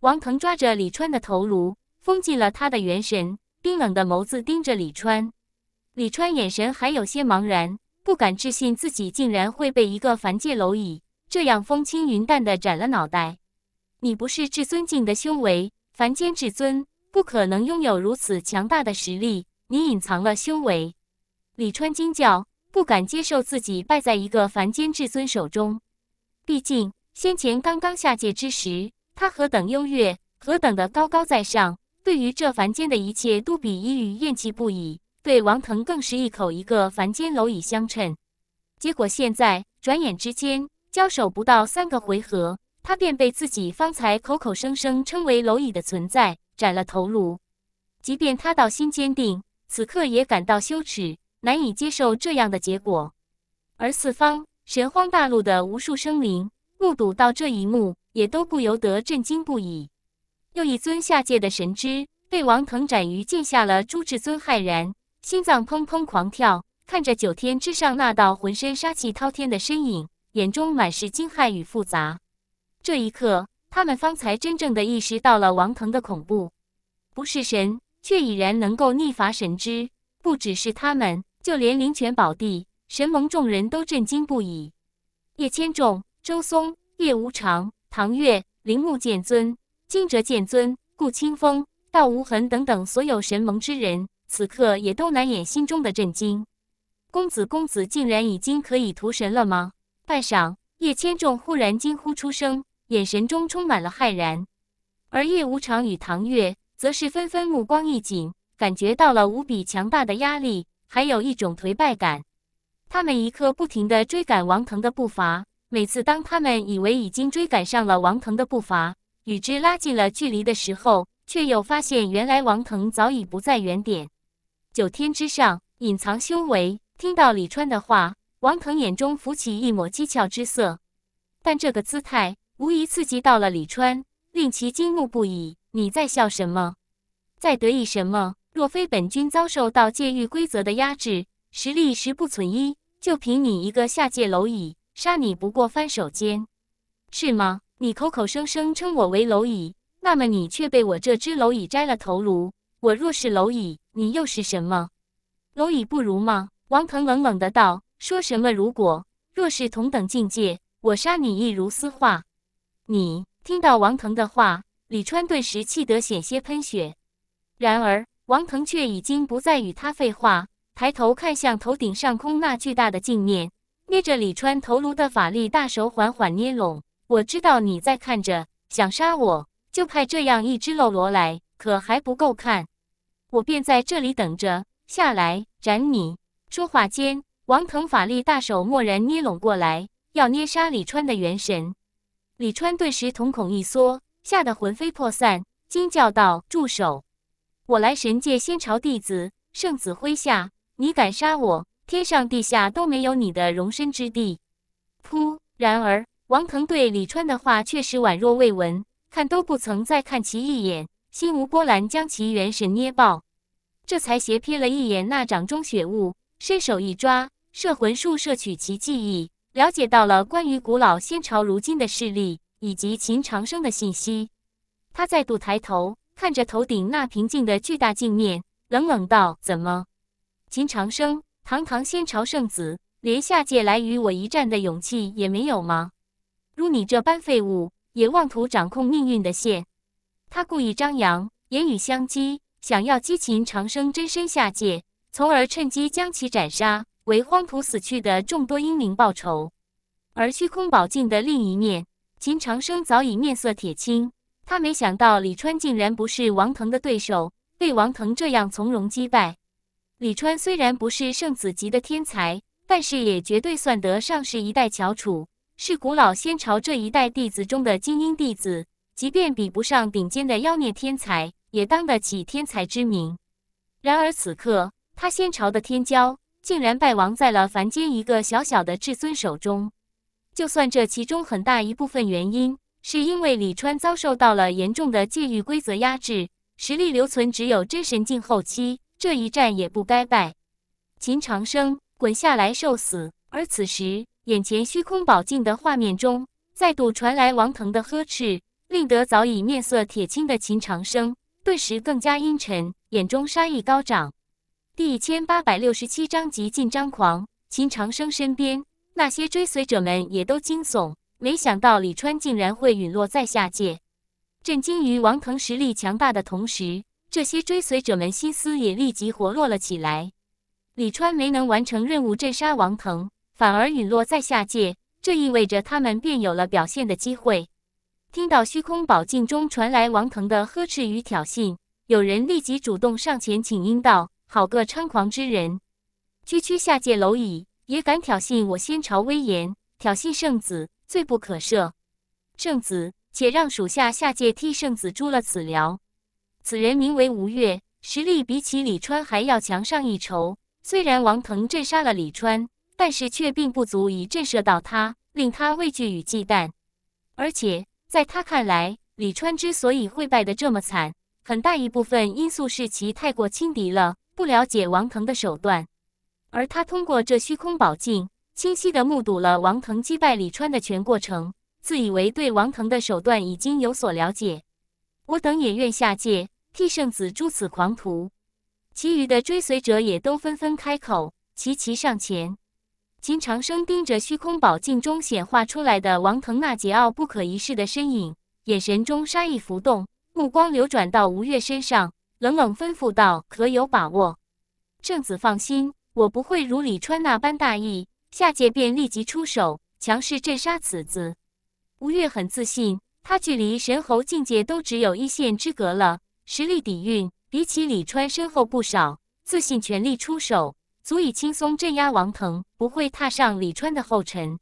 王腾抓着李川的头颅，封禁了他的元神，冰冷的眸子盯着李川。李川眼神还有些茫然，不敢置信自己竟然会被一个凡界蝼蚁这样风轻云淡的斩了脑袋。你不是至尊境的修为，凡间至尊不可能拥有如此强大的实力。你隐藏了修为，李川惊叫，不敢接受自己败在一个凡间至尊手中。毕竟先前刚刚下界之时，他何等优越，何等的高高在上，对于这凡间的一切都鄙夷与厌弃不已，对王腾更是一口一个凡间蝼蚁相称。结果现在转眼之间交手不到三个回合。他便被自己方才口口声声称为蝼蚁的存在斩了头颅，即便他道心坚定，此刻也感到羞耻，难以接受这样的结果。而四方神荒大陆的无数生灵目睹到这一幕，也都不由得震惊不已。又一尊下界的神祗被王腾斩于剑下，了朱至尊骇然，心脏砰砰狂跳，看着九天之上那道浑身杀气滔天的身影，眼中满是惊骇与复杂。这一刻，他们方才真正的意识到了王腾的恐怖，不是神，却已然能够逆伐神之。不只是他们，就连灵泉宝地神盟众人都震惊不已。叶千重、周松、叶无常、唐月、铃木剑尊、金哲剑尊、顾清风、道无痕等等，所有神盟之人，此刻也都难掩心中的震惊。公子，公子，竟然已经可以屠神了吗？半晌，叶千重忽然惊呼出声。眼神中充满了骇然，而叶无常与唐月则是纷纷目光一紧，感觉到了无比强大的压力，还有一种颓败感。他们一刻不停地追赶王腾的步伐，每次当他们以为已经追赶上了王腾的步伐，与之拉近了距离的时候，却又发现原来王腾早已不在原点。九天之上，隐藏修为。听到李川的话，王腾眼中浮起一抹讥诮之色，但这个姿态。无疑刺激到了李川，令其惊怒不已。你在笑什么？在得意什么？若非本君遭受到戒狱规则的压制，实力实不存一。就凭你一个下界蝼蚁，杀你不过翻手间，是吗？你口口声声称我为蝼蚁，那么你却被我这只蝼蚁摘了头颅。我若是蝼蚁，你又是什么？蝼蚁不如吗？王腾冷冷的道：“说什么？如果若是同等境界，我杀你易如丝化。”你听到王腾的话，李川顿时气得险些喷血。然而，王腾却已经不再与他废话，抬头看向头顶上空那巨大的镜面，捏着李川头颅的法力大手缓缓捏拢。我知道你在看着，想杀我就派这样一只漏罗来，可还不够看，我便在这里等着下来斩你。说话间，王腾法力大手蓦然捏拢过来，要捏杀李川的元神。李川顿时瞳孔一缩，吓得魂飞魄散，惊叫道：“住手！我来神界仙朝弟子圣子麾下，你敢杀我，天上地下都没有你的容身之地！”噗！然而王腾对李川的话确实宛若未闻，看都不曾再看其一眼，心无波澜，将其元神捏爆，这才斜瞥了一眼那掌中血雾，伸手一抓，摄魂术摄取其记忆。了解到了关于古老仙朝如今的势力以及秦长生的信息，他再度抬头看着头顶那平静的巨大镜面，冷冷道：“怎么，秦长生，堂堂仙朝圣子，连下界来与我一战的勇气也没有吗？如你这般废物，也妄图掌控命运的线？”他故意张扬，言语相激，想要激秦长生真身下界，从而趁机将其斩杀。为荒土死去的众多英灵报仇，而虚空宝镜的另一面，秦长生早已面色铁青。他没想到李川竟然不是王腾的对手，被王腾这样从容击败。李川虽然不是圣子级的天才，但是也绝对算得上是一代翘楚，是古老仙朝这一代弟子中的精英弟子。即便比不上顶尖的妖孽天才，也当得起天才之名。然而此刻，他仙朝的天骄。竟然败亡在了凡间一个小小的至尊手中，就算这其中很大一部分原因是因为李川遭受到了严重的戒欲规则压制，实力留存只有真神境后期，这一战也不该败。秦长生，滚下来受死！而此时，眼前虚空宝镜的画面中再度传来王腾的呵斥，令得早已面色铁青的秦长生顿时更加阴沉，眼中杀意高涨。第一千八百六十七章极尽张狂。秦长生身边那些追随者们也都惊悚，没想到李川竟然会陨落在下界。震惊于王腾实力强大的同时，这些追随者们心思也立即活络了起来。李川没能完成任务，镇杀王腾，反而陨落在下界，这意味着他们便有了表现的机会。听到虚空宝镜中传来王腾的呵斥与挑衅，有人立即主动上前请缨道。好个猖狂之人！区区下界蝼蚁也敢挑衅我仙朝威严，挑衅圣子，罪不可赦。圣子，且让属下下界替圣子诛了此獠。此人名为吴越，实力比起李川还要强上一筹。虽然王腾镇杀了李川，但是却并不足以震慑到他，令他畏惧与忌惮。而且在他看来，李川之所以会败得这么惨，很大一部分因素是其太过轻敌了。不了解王腾的手段，而他通过这虚空宝镜，清晰的目睹了王腾击败李川的全过程，自以为对王腾的手段已经有所了解。我等也愿下界替圣子诛此狂徒。其余的追随者也都纷纷开口，齐齐上前。秦长生盯着虚空宝镜中显化出来的王腾那桀骜不可一世的身影，眼神中杀意浮动，目光流转到吴越身上。冷冷吩咐道：“可有把握？圣子放心，我不会如李川那般大意。下界便立即出手，强势镇杀此子。”吴越很自信，他距离神侯境界都只有一线之隔了，实力底蕴比起李川深厚不少，自信全力出手，足以轻松镇压王腾，不会踏上李川的后尘。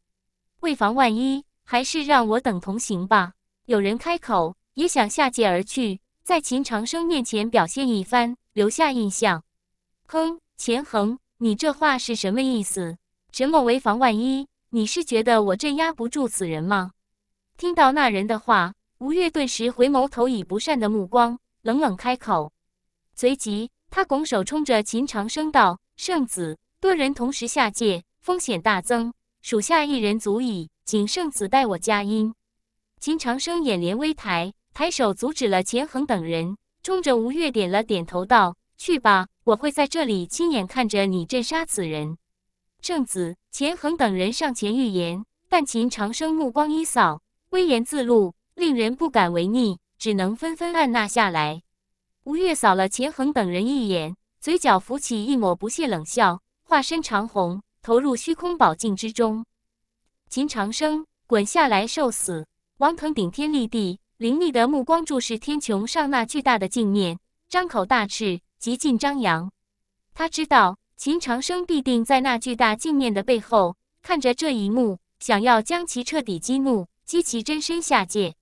为防万一，还是让我等同行吧。”有人开口，也想下界而去。在秦长生面前表现一番，留下印象。哼，钱恒，你这话是什么意思？什某为防万一，你是觉得我镇压不住此人吗？听到那人的话，吴越顿时回眸投以不善的目光，冷冷开口。随即，他拱手冲着秦长生道：“圣子，多人同时下界，风险大增，属下一人足矣。请圣子代我佳音。”秦长生眼帘微抬。抬手阻止了钱恒等人，冲着吴越点了点头，道：“去吧，我会在这里亲眼看着你镇杀此人。”圣子钱恒等人上前欲言，但秦长生目光一扫，威严自露，令人不敢违逆，只能纷纷按捺下来。吴越扫了钱恒等人一眼，嘴角浮起一抹不屑冷笑，化身长虹，投入虚空宝镜之中。秦长生，滚下来受死！王腾，顶天立地！凌厉的目光注视天穹上那巨大的镜面，张口大翅，极尽张扬。他知道秦长生必定在那巨大镜面的背后看着这一幕，想要将其彻底激怒，激其真身下界。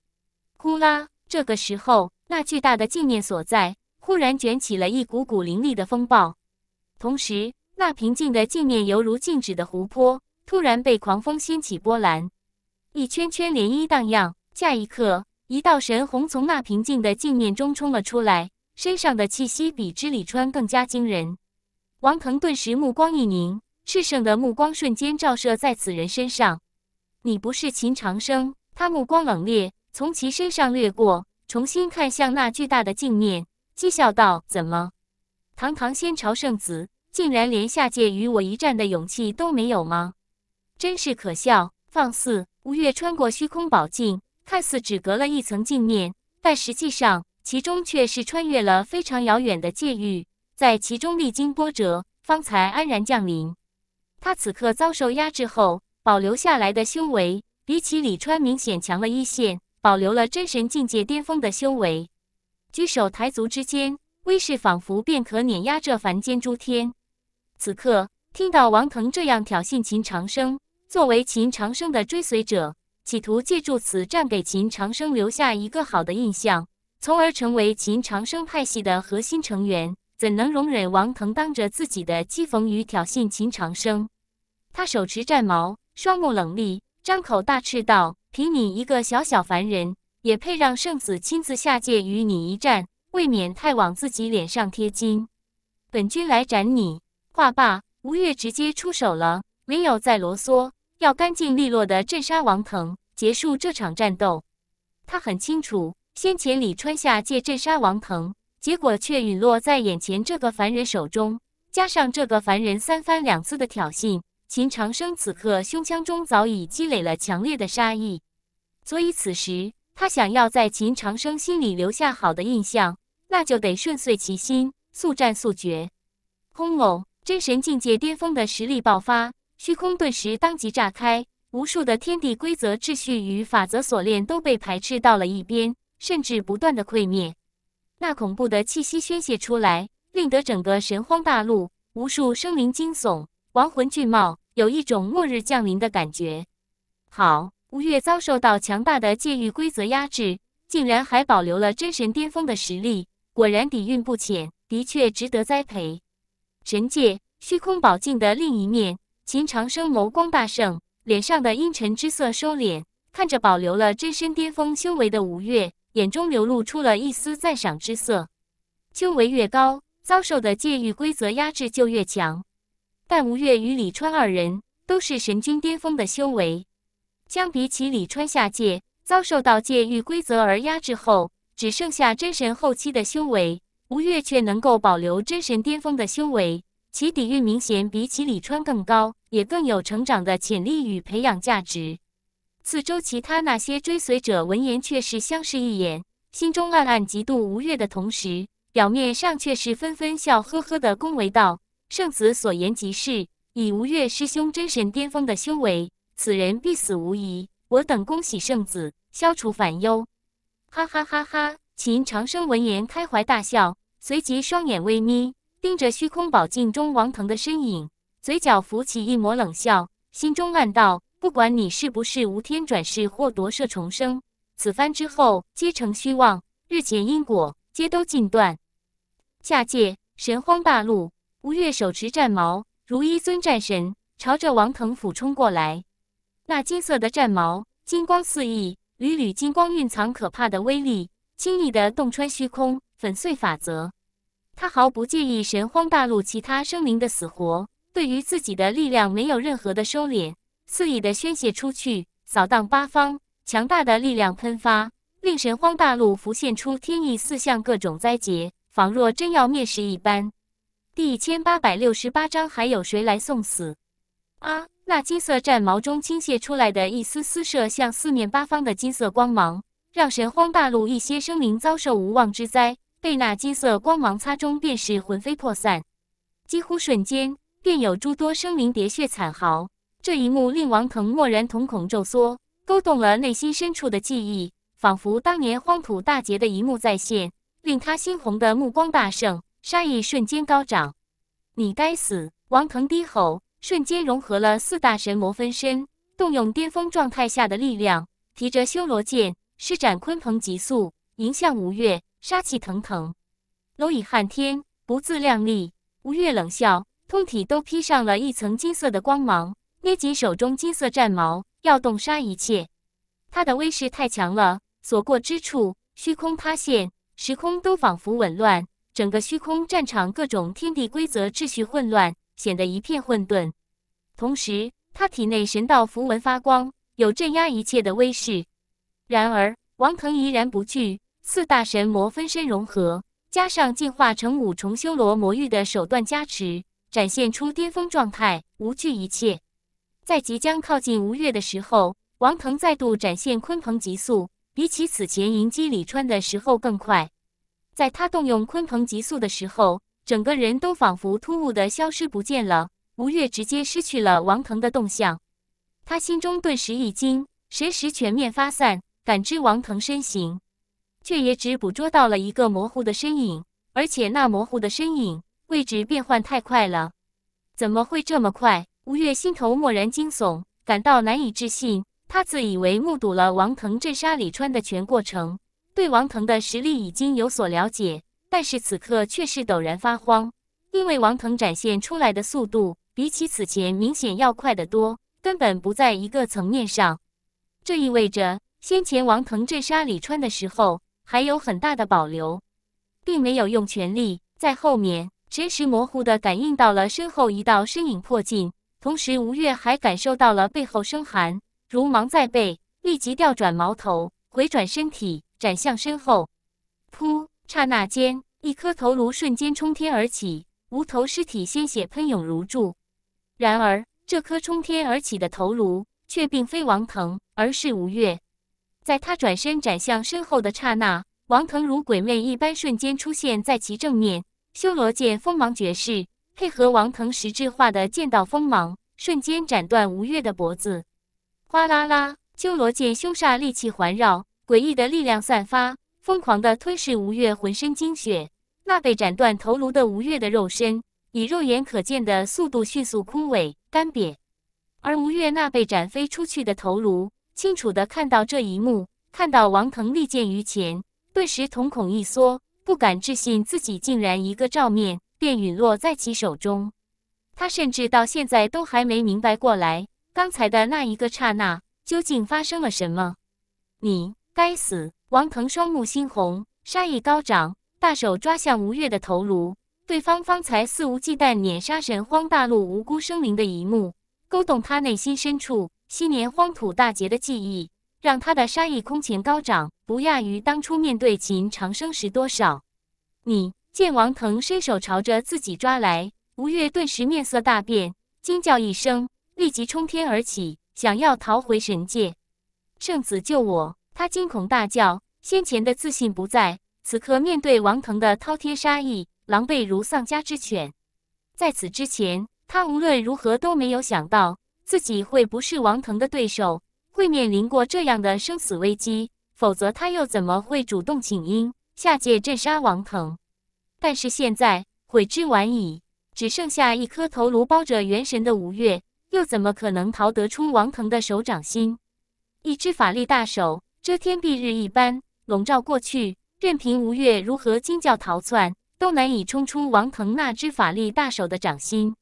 呼啦！这个时候，那巨大的镜面所在忽然卷起了一股股凌厉的风暴，同时那平静的镜面犹如静止的湖泊，突然被狂风掀起波澜，一圈圈涟漪荡漾。下一刻。一道神虹从那平静的镜面中冲了出来，身上的气息比织里川更加惊人。王腾顿时目光一凝，炽盛的目光瞬间照射在此人身上。你不是秦长生？他目光冷冽，从其身上掠过，重新看向那巨大的镜面，讥笑道：“怎么，堂堂仙朝圣子，竟然连下界与我一战的勇气都没有吗？真是可笑！放肆！”吴越穿过虚空宝镜。看似只隔了一层镜面，但实际上其中却是穿越了非常遥远的界域，在其中历经波折，方才安然降临。他此刻遭受压制后保留下来的修为，比起李川明显强了一线，保留了真神境界巅峰的修为，举手抬足之间，威势仿佛便可碾压这凡间诸天。此刻听到王腾这样挑衅秦长生，作为秦长生的追随者。企图借助此战给秦长生留下一个好的印象，从而成为秦长生派系的核心成员。怎能容忍王腾当着自己的讥讽与挑衅？秦长生，他手持战矛，双目冷厉，张口大斥道：“凭你一个小小凡人，也配让圣子亲自下界与你一战？未免太往自己脸上贴金！本君来斩你！”话罢，吴越直接出手了，没有再啰嗦。要干净利落的镇杀王腾，结束这场战斗。他很清楚，先前李川下界镇杀王腾，结果却陨落在眼前这个凡人手中。加上这个凡人三番两次的挑衅，秦长生此刻胸腔中早已积累了强烈的杀意。所以此时，他想要在秦长生心里留下好的印象，那就得顺遂其心，速战速决。空偶真神境界巅峰的实力爆发。虚空顿时当即炸开，无数的天地规则、秩序与法则锁链都被排斥到了一边，甚至不断的溃灭。那恐怖的气息宣泄出来，令得整个神荒大陆无数生灵惊悚，亡魂俱冒，有一种末日降临的感觉。好，吴越遭受到强大的界域规则压制，竟然还保留了真神巅峰的实力，果然底蕴不浅，的确值得栽培。神界虚空宝镜的另一面。秦长生眸光大盛，脸上的阴沉之色收敛，看着保留了真身巅峰修为的吴越，眼中流露出了一丝赞赏之色。修为越高，遭受的界域规则压制就越强。但吴越与李川二人都是神君巅峰的修为，相比起李川下界遭受到界域规则而压制后只剩下真神后期的修为，吴越却能够保留真神巅峰的修为。其底蕴明显比起李川更高，也更有成长的潜力与培养价值。四周其他那些追随者闻言却是相视一眼，心中暗暗嫉妒吴越的同时，表面上却是纷纷笑呵呵的恭维道：“圣子所言极是，以吴越师兄真神巅峰的修为，此人必死无疑。我等恭喜圣子，消除烦忧。”哈哈哈哈！秦长生闻言开怀大笑，随即双眼微眯。盯着虚空宝镜中王腾的身影，嘴角浮起一抹冷笑，心中暗道：“不管你是不是无天转世或夺舍重生，此番之后皆成虚妄，日前因果皆都尽断。”下界神荒大陆，吴越手持战矛，如一尊战神，朝着王腾俯冲过来。那金色的战矛，金光四溢，缕缕金光蕴藏可怕的威力，轻易的洞穿虚空，粉碎法则。他毫不介意神荒大陆其他生灵的死活，对于自己的力量没有任何的收敛，肆意的宣泄出去，扫荡八方，强大的力量喷发，令神荒大陆浮现出天意四象各种灾劫，仿若真要灭世一般。第一千八百六十八章，还有谁来送死？啊！那金色战矛中倾泻出来的一丝丝射向四面八方的金色光芒，让神荒大陆一些生灵遭受无妄之灾。被那金色光芒擦中，便是魂飞魄散，几乎瞬间便有诸多生灵喋血惨嚎。这一幕令王腾蓦然瞳孔骤缩，勾动了内心深处的记忆，仿佛当年荒土大劫的一幕再现，令他猩红的目光大盛，杀意瞬间高涨。你该死！王腾低吼，瞬间融合了四大神魔分身，动用巅峰状态下的力量，提着修罗剑，施展鲲鹏极速，迎向吴越。杀气腾腾，蝼蚁撼天，不自量力。吴越冷笑，通体都披上了一层金色的光芒，捏紧手中金色战矛，要动杀一切。他的威势太强了，所过之处，虚空塌陷，时空都仿佛紊乱，整个虚空战场各种天地规则秩序混乱，显得一片混沌。同时，他体内神道符文发光，有镇压一切的威势。然而，王腾依然不惧。四大神魔分身融合，加上进化成五重修罗魔域的手段加持，展现出巅峰状态，无惧一切。在即将靠近吴越的时候，王腾再度展现鲲鹏极速，比起此前迎击李川的时候更快。在他动用鲲鹏极速的时候，整个人都仿佛突兀的消失不见了。吴越直接失去了王腾的动向，他心中顿时一惊，神识全面发散，感知王腾身形。却也只捕捉到了一个模糊的身影，而且那模糊的身影位置变换太快了，怎么会这么快？吴越心头蓦然惊悚，感到难以置信。他自以为目睹了王腾镇杀李川的全过程，对王腾的实力已经有所了解，但是此刻却是陡然发慌，因为王腾展现出来的速度比起此前明显要快得多，根本不在一个层面上。这意味着先前王腾镇杀李川的时候。还有很大的保留，并没有用全力。在后面，神识模糊的感应到了身后一道身影迫近，同时吴越还感受到了背后生寒，如芒在背，立即调转矛头，回转身体，斩向身后。噗！刹那间，一颗头颅瞬间冲天而起，无头尸体鲜血喷涌如注。然而，这颗冲天而起的头颅却并非王腾，而是吴越。在他转身斩向身后的刹那，王腾如鬼魅一般瞬间出现在其正面。修罗剑锋芒绝世，配合王腾实质化的剑道锋芒，瞬间斩断吴越的脖子。哗啦啦，修罗剑凶煞戾气环绕，诡异的力量散发，疯狂地吞噬吴越浑身精血。那被斩断头颅的吴越的肉身，以肉眼可见的速度迅速枯萎干瘪，而吴越那被斩飞出去的头颅。清楚地看到这一幕，看到王腾利剑于前，顿时瞳孔一缩，不敢置信自己竟然一个照面便陨落在其手中。他甚至到现在都还没明白过来，刚才的那一个刹那究竟发生了什么？你该死！王腾双目猩红，杀意高涨，大手抓向吴越的头颅。对方方才肆无忌惮碾杀神荒大陆无辜生灵的一幕，勾动他内心深处。昔年荒土大劫的记忆，让他的杀意空前高涨，不亚于当初面对秦长生时多少。你，见王腾伸手朝着自己抓来，吴越顿时面色大变，惊叫一声，立即冲天而起，想要逃回神界。圣子救我！他惊恐大叫，先前的自信不在，此刻面对王腾的滔天杀意，狼狈如丧家之犬。在此之前，他无论如何都没有想到。自己会不是王腾的对手，会面临过这样的生死危机，否则他又怎么会主动请缨下界镇杀王腾？但是现在悔之晚矣，只剩下一颗头颅包着元神的吴越，又怎么可能逃得出王腾的手掌心？一只法力大手遮天蔽日一般笼罩过去，任凭吴越如何惊叫逃窜，都难以冲出王腾那只法力大手的掌心。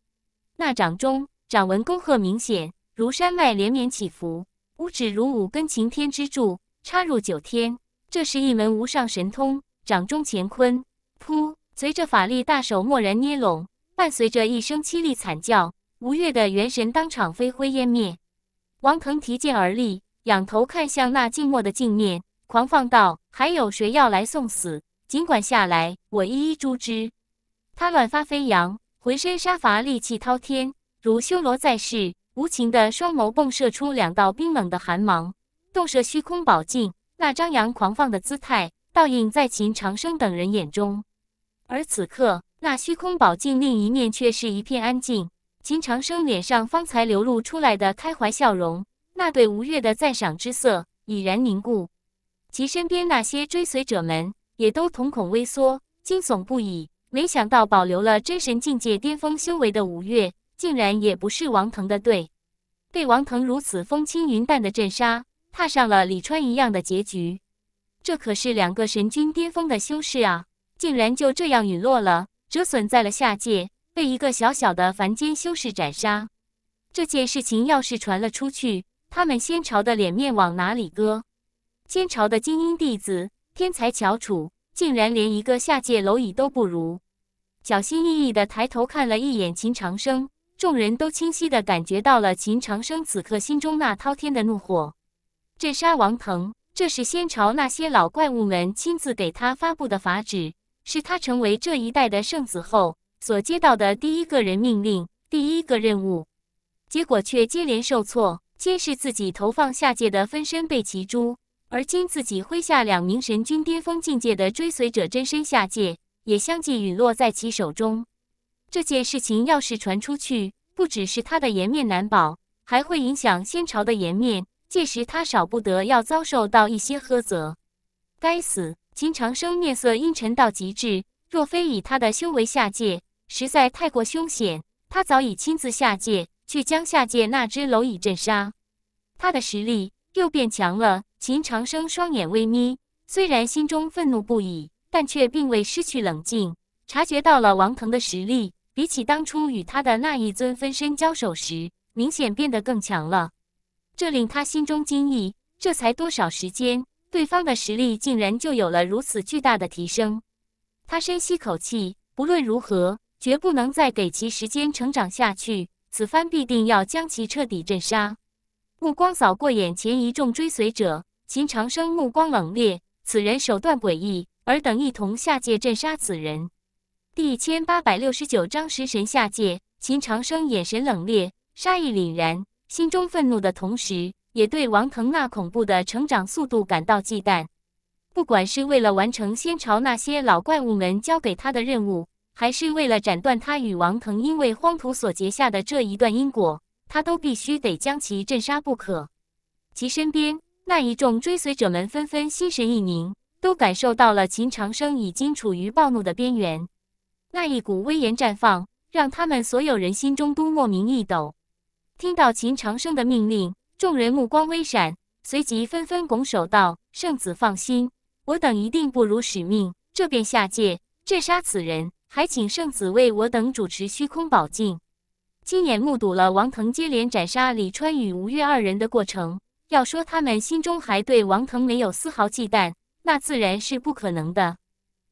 那掌中。掌纹沟壑明显，如山脉连绵起伏，五指如五根擎天之柱插入九天。这是一门无上神通，掌中乾坤。噗！随着法力，大手蓦然捏拢，伴随着一声凄厉惨叫，吴越的元神当场飞灰烟灭。王腾提剑而立，仰头看向那静默的镜面，狂放道：“还有谁要来送死？尽管下来，我一一诛之。”他乱发飞扬，浑身杀伐戾气滔天。如修罗在世，无情的双眸迸射出两道冰冷的寒芒，洞射虚空宝镜。那张扬狂放的姿态，倒映在秦长生等人眼中。而此刻，那虚空宝镜另一面却是一片安静。秦长生脸上方才流露出来的开怀笑容，那对吴越的赞赏之色已然凝固。其身边那些追随者们也都瞳孔微缩，惊悚不已。没想到，保留了真神境界巅峰修为的吴越。竟然也不是王腾的队，被王腾如此风轻云淡的镇杀，踏上了李川一样的结局。这可是两个神君巅峰的修士啊，竟然就这样陨落了，折损在了下界，被一个小小的凡间修士斩杀。这件事情要是传了出去，他们仙朝的脸面往哪里搁？仙朝的精英弟子、天才翘楚，竟然连一个下界蝼蚁都不如。小心翼翼地抬头看了一眼秦长生。众人都清晰的感觉到了秦长生此刻心中那滔天的怒火。这杀王腾，这是仙朝那些老怪物们亲自给他发布的法旨，是他成为这一代的圣子后所接到的第一个人命令，第一个任务。结果却接连受挫，先是自己投放下界的分身被其诛，而今自己麾下两名神君巅峰境界的追随者真身下界，也相继陨落在其手中。这件事情要是传出去，不只是他的颜面难保，还会影响仙朝的颜面。届时他少不得要遭受到一些苛责。该死！秦长生面色阴沉到极致，若非以他的修为下界，实在太过凶险，他早已亲自下界去将下界那只蝼蚁镇杀。他的实力又变强了。秦长生双眼微眯，虽然心中愤怒不已，但却并未失去冷静，察觉到了王腾的实力。比起当初与他的那一尊分身交手时，明显变得更强了。这令他心中惊异。这才多少时间，对方的实力竟然就有了如此巨大的提升。他深吸口气，不论如何，绝不能再给其时间成长下去。此番必定要将其彻底镇杀。目光扫过眼前一众追随者，秦长生目光冷冽。此人手段诡异，尔等一同下界镇杀此人。第一千八百六十九章食神下界。秦长生眼神冷冽，杀意凛然，心中愤怒的同时，也对王腾那恐怖的成长速度感到忌惮。不管是为了完成先朝那些老怪物们交给他的任务，还是为了斩断他与王腾因为荒土所结下的这一段因果，他都必须得将其镇杀不可。其身边那一众追随者们纷纷心神一凝，都感受到了秦长生已经处于暴怒的边缘。那一股威严绽放，让他们所有人心中都莫名一抖。听到秦长生的命令，众人目光微闪，随即纷纷拱手道：“圣子放心，我等一定不辱使命。这便下界镇杀此人，还请圣子为我等主持虚空宝镜。”亲眼目睹了王腾接连斩杀李川与吴越二人的过程，要说他们心中还对王腾没有丝毫忌惮，那自然是不可能的。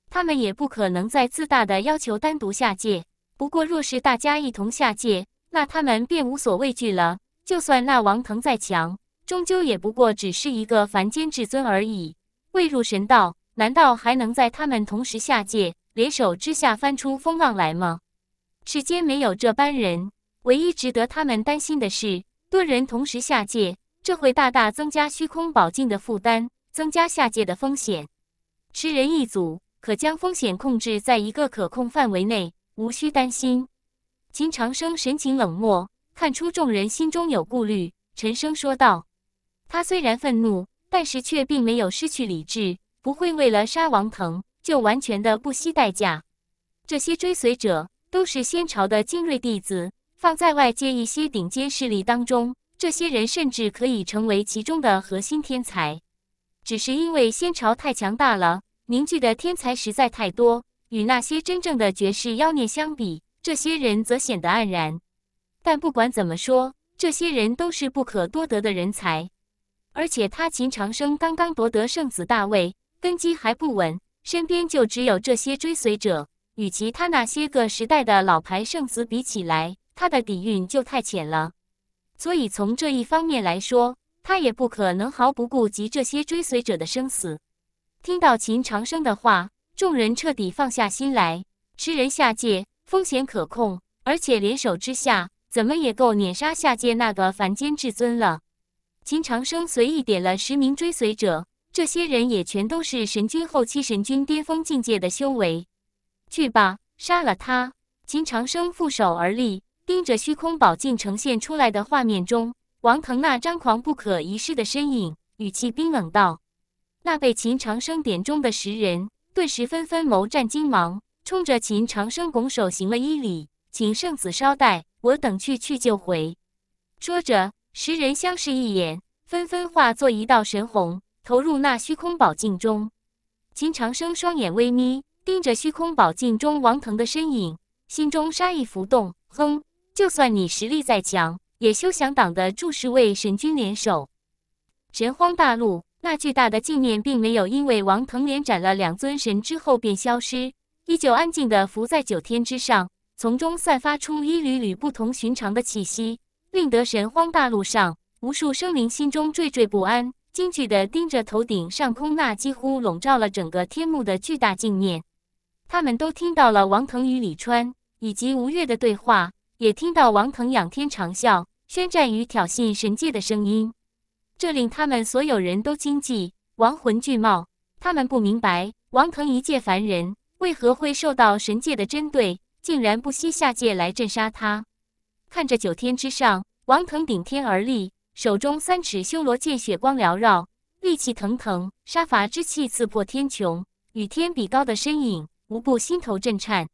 他们也不可能再自大的要求单独下界。不过，若是大家一同下界，那他们便无所畏惧了。就算那王腾再强，终究也不过只是一个凡间至尊而已，未入神道，难道还能在他们同时下界联手之下翻出风浪来吗？世间没有这般人。唯一值得他们担心的是，多人同时下界，这会大大增加虚空宝境的负担，增加下界的风险。十人一组。可将风险控制在一个可控范围内，无需担心。秦长生神情冷漠，看出众人心中有顾虑，沉声说道：“他虽然愤怒，但是却并没有失去理智，不会为了杀王腾就完全的不惜代价。这些追随者都是仙朝的精锐弟子，放在外界一些顶尖势力当中，这些人甚至可以成为其中的核心天才。只是因为仙朝太强大了。”凝聚的天才实在太多，与那些真正的绝世妖孽相比，这些人则显得黯然。但不管怎么说，这些人都是不可多得的人才。而且他秦长生刚刚夺得圣子大位，根基还不稳，身边就只有这些追随者。与其他那些个时代的老牌圣子比起来，他的底蕴就太浅了。所以从这一方面来说，他也不可能毫不顾及这些追随者的生死。听到秦长生的话，众人彻底放下心来。吃人下界风险可控，而且联手之下，怎么也够碾杀下界那个凡间至尊了。秦长生随意点了十名追随者，这些人也全都是神君后期、神君巅峰境界的修为。去吧，杀了他！秦长生负手而立，盯着虚空宝镜呈现出来的画面中王腾那张狂不可一世的身影，语气冰冷道。那被秦长生点中的十人，顿时纷纷眸战惊芒，冲着秦长生拱手行了一礼：“请圣子，稍待，我等去去就回。”说着，十人相视一眼，纷纷化作一道神虹，投入那虚空宝镜中。秦长生双眼微眯，盯着虚空宝镜中王腾的身影，心中杀意浮动：“哼，就算你实力再强，也休想挡得住十位神君联手！”神荒大陆。那巨大的镜面并没有因为王腾连斩了两尊神之后便消失，依旧安静地浮在九天之上，从中散发出一缕缕不同寻常的气息，令得神荒大陆上无数生灵心中惴惴不安，惊惧地盯着头顶上空那几乎笼罩了整个天幕的巨大镜面。他们都听到了王腾与李川以及吴越的对话，也听到王腾仰天长啸、宣战与挑衅神界的声音。这令他们所有人都惊悸，亡魂俱冒。他们不明白，王腾一介凡人，为何会受到神界的针对，竟然不惜下界来镇杀他。看着九天之上，王腾顶天而立，手中三尺修罗剑，血光缭绕，戾气腾腾，杀伐之气刺破天穹，与天比高的身影，无不心头震颤。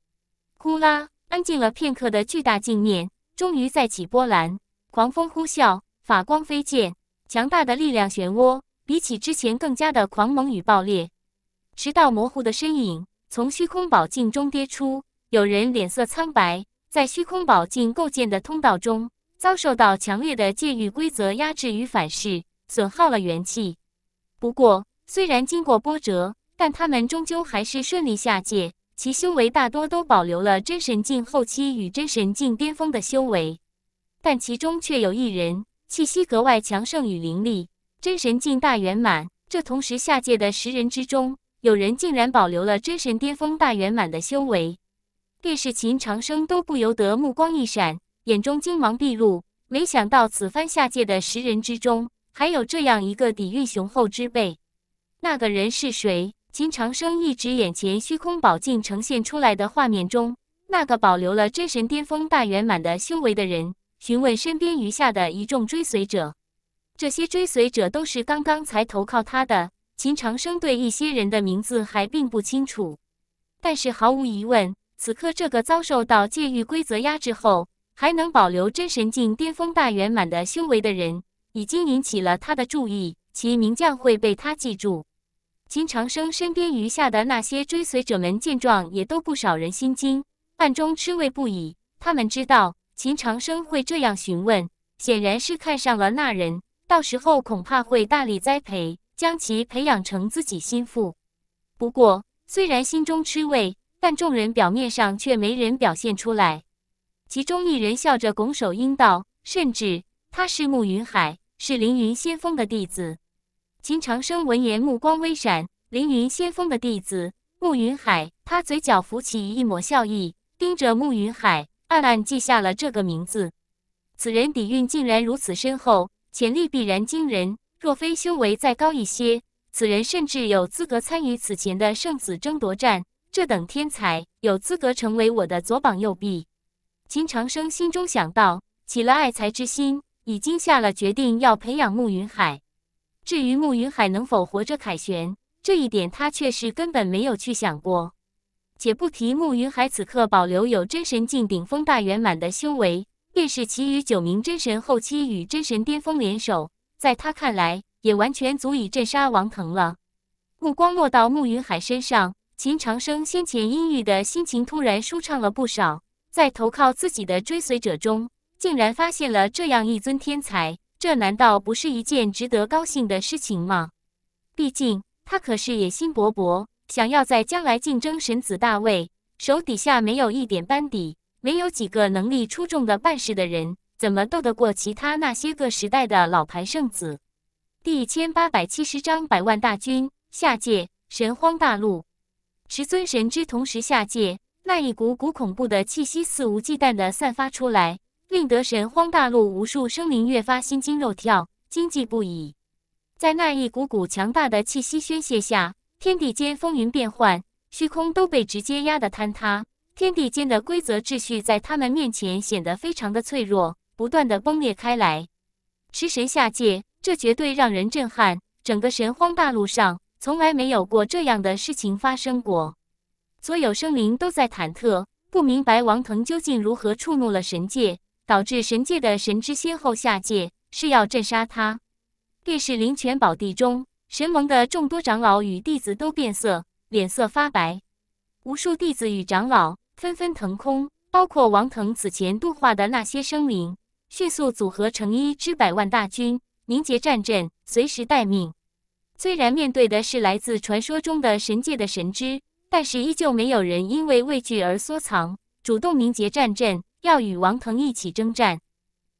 呼啦，安静了片刻的巨大镜面，终于再起波澜，狂风呼啸，法光飞溅。强大的力量漩涡，比起之前更加的狂猛与爆裂。直到模糊的身影从虚空宝镜中跌出，有人脸色苍白，在虚空宝镜构建的通道中，遭受到强烈的界域规则压制与反噬，损耗了元气。不过，虽然经过波折，但他们终究还是顺利下界，其修为大多都保留了真神境后期与真神境巅峰的修为，但其中却有一人。气息格外强盛与凌厉，真神境大圆满。这同时下界的十人之中，有人竟然保留了真神巅峰大圆满的修为。便是秦长生都不由得目光一闪，眼中金芒毕露。没想到此番下界的十人之中，还有这样一个底蕴雄厚之辈。那个人是谁？秦长生一直眼前虚空宝镜呈现出来的画面中，那个保留了真神巅峰大圆满的修为的人。询问身边余下的一众追随者，这些追随者都是刚刚才投靠他的。秦长生对一些人的名字还并不清楚，但是毫无疑问，此刻这个遭受到戒狱规则压制后，还能保留真神境巅峰大圆满的修为的人，已经引起了他的注意，其名将会被他记住。秦长生身边余下的那些追随者们见状，也都不少人心惊，暗中吃味不已。他们知道。秦长生会这样询问，显然是看上了那人，到时候恐怕会大力栽培，将其培养成自己心腹。不过，虽然心中吃味，但众人表面上却没人表现出来。其中一人笑着拱手应道：“甚至他是慕云海，是凌云先锋的弟子。”秦长生闻言，目光微闪：“凌云先锋的弟子慕云海？”他嘴角浮起一抹笑意，盯着慕云海。暗暗记下了这个名字。此人底蕴竟然如此深厚，潜力必然惊人。若非修为再高一些，此人甚至有资格参与此前的圣子争夺战。这等天才，有资格成为我的左膀右臂。秦长生心中想到，起了爱才之心，已经下了决定，要培养慕云海。至于慕云海能否活着凯旋，这一点他却是根本没有去想过。且不提慕云海此刻保留有真神境顶峰大圆满的修为，便是其余九名真神后期与真神巅峰联手，在他看来，也完全足以镇杀王腾了。目光落到慕云海身上，秦长生先前阴郁的心情突然舒畅了不少。在投靠自己的追随者中，竟然发现了这样一尊天才，这难道不是一件值得高兴的事情吗？毕竟他可是野心勃勃。想要在将来竞争神子大位，手底下没有一点班底，没有几个能力出众的办事的人，怎么斗得过其他那些个时代的老牌圣子？第一千八百七十章百万大军下界，神荒大陆，持尊神之同时下界，那一股股恐怖的气息肆无忌惮的散发出来，令得神荒大陆无数生灵越发心惊肉跳，惊悸不已。在那一股股强大的气息宣泄下。天地间风云变幻，虚空都被直接压得坍塌。天地间的规则秩序在他们面前显得非常的脆弱，不断的崩裂开来。食神下界，这绝对让人震撼。整个神荒大陆上从来没有过这样的事情发生过。所有生灵都在忐忑，不明白王腾究竟如何触怒了神界，导致神界的神之先后下界，是要镇杀他。地势灵泉宝地中。神盟的众多长老与弟子都变色，脸色发白。无数弟子与长老纷纷腾空，包括王腾此前度化的那些生灵，迅速组合成一支百万大军，凝结战阵，随时待命。虽然面对的是来自传说中的神界的神之，但是依旧没有人因为畏惧而缩藏，主动凝结战阵，要与王腾一起征战。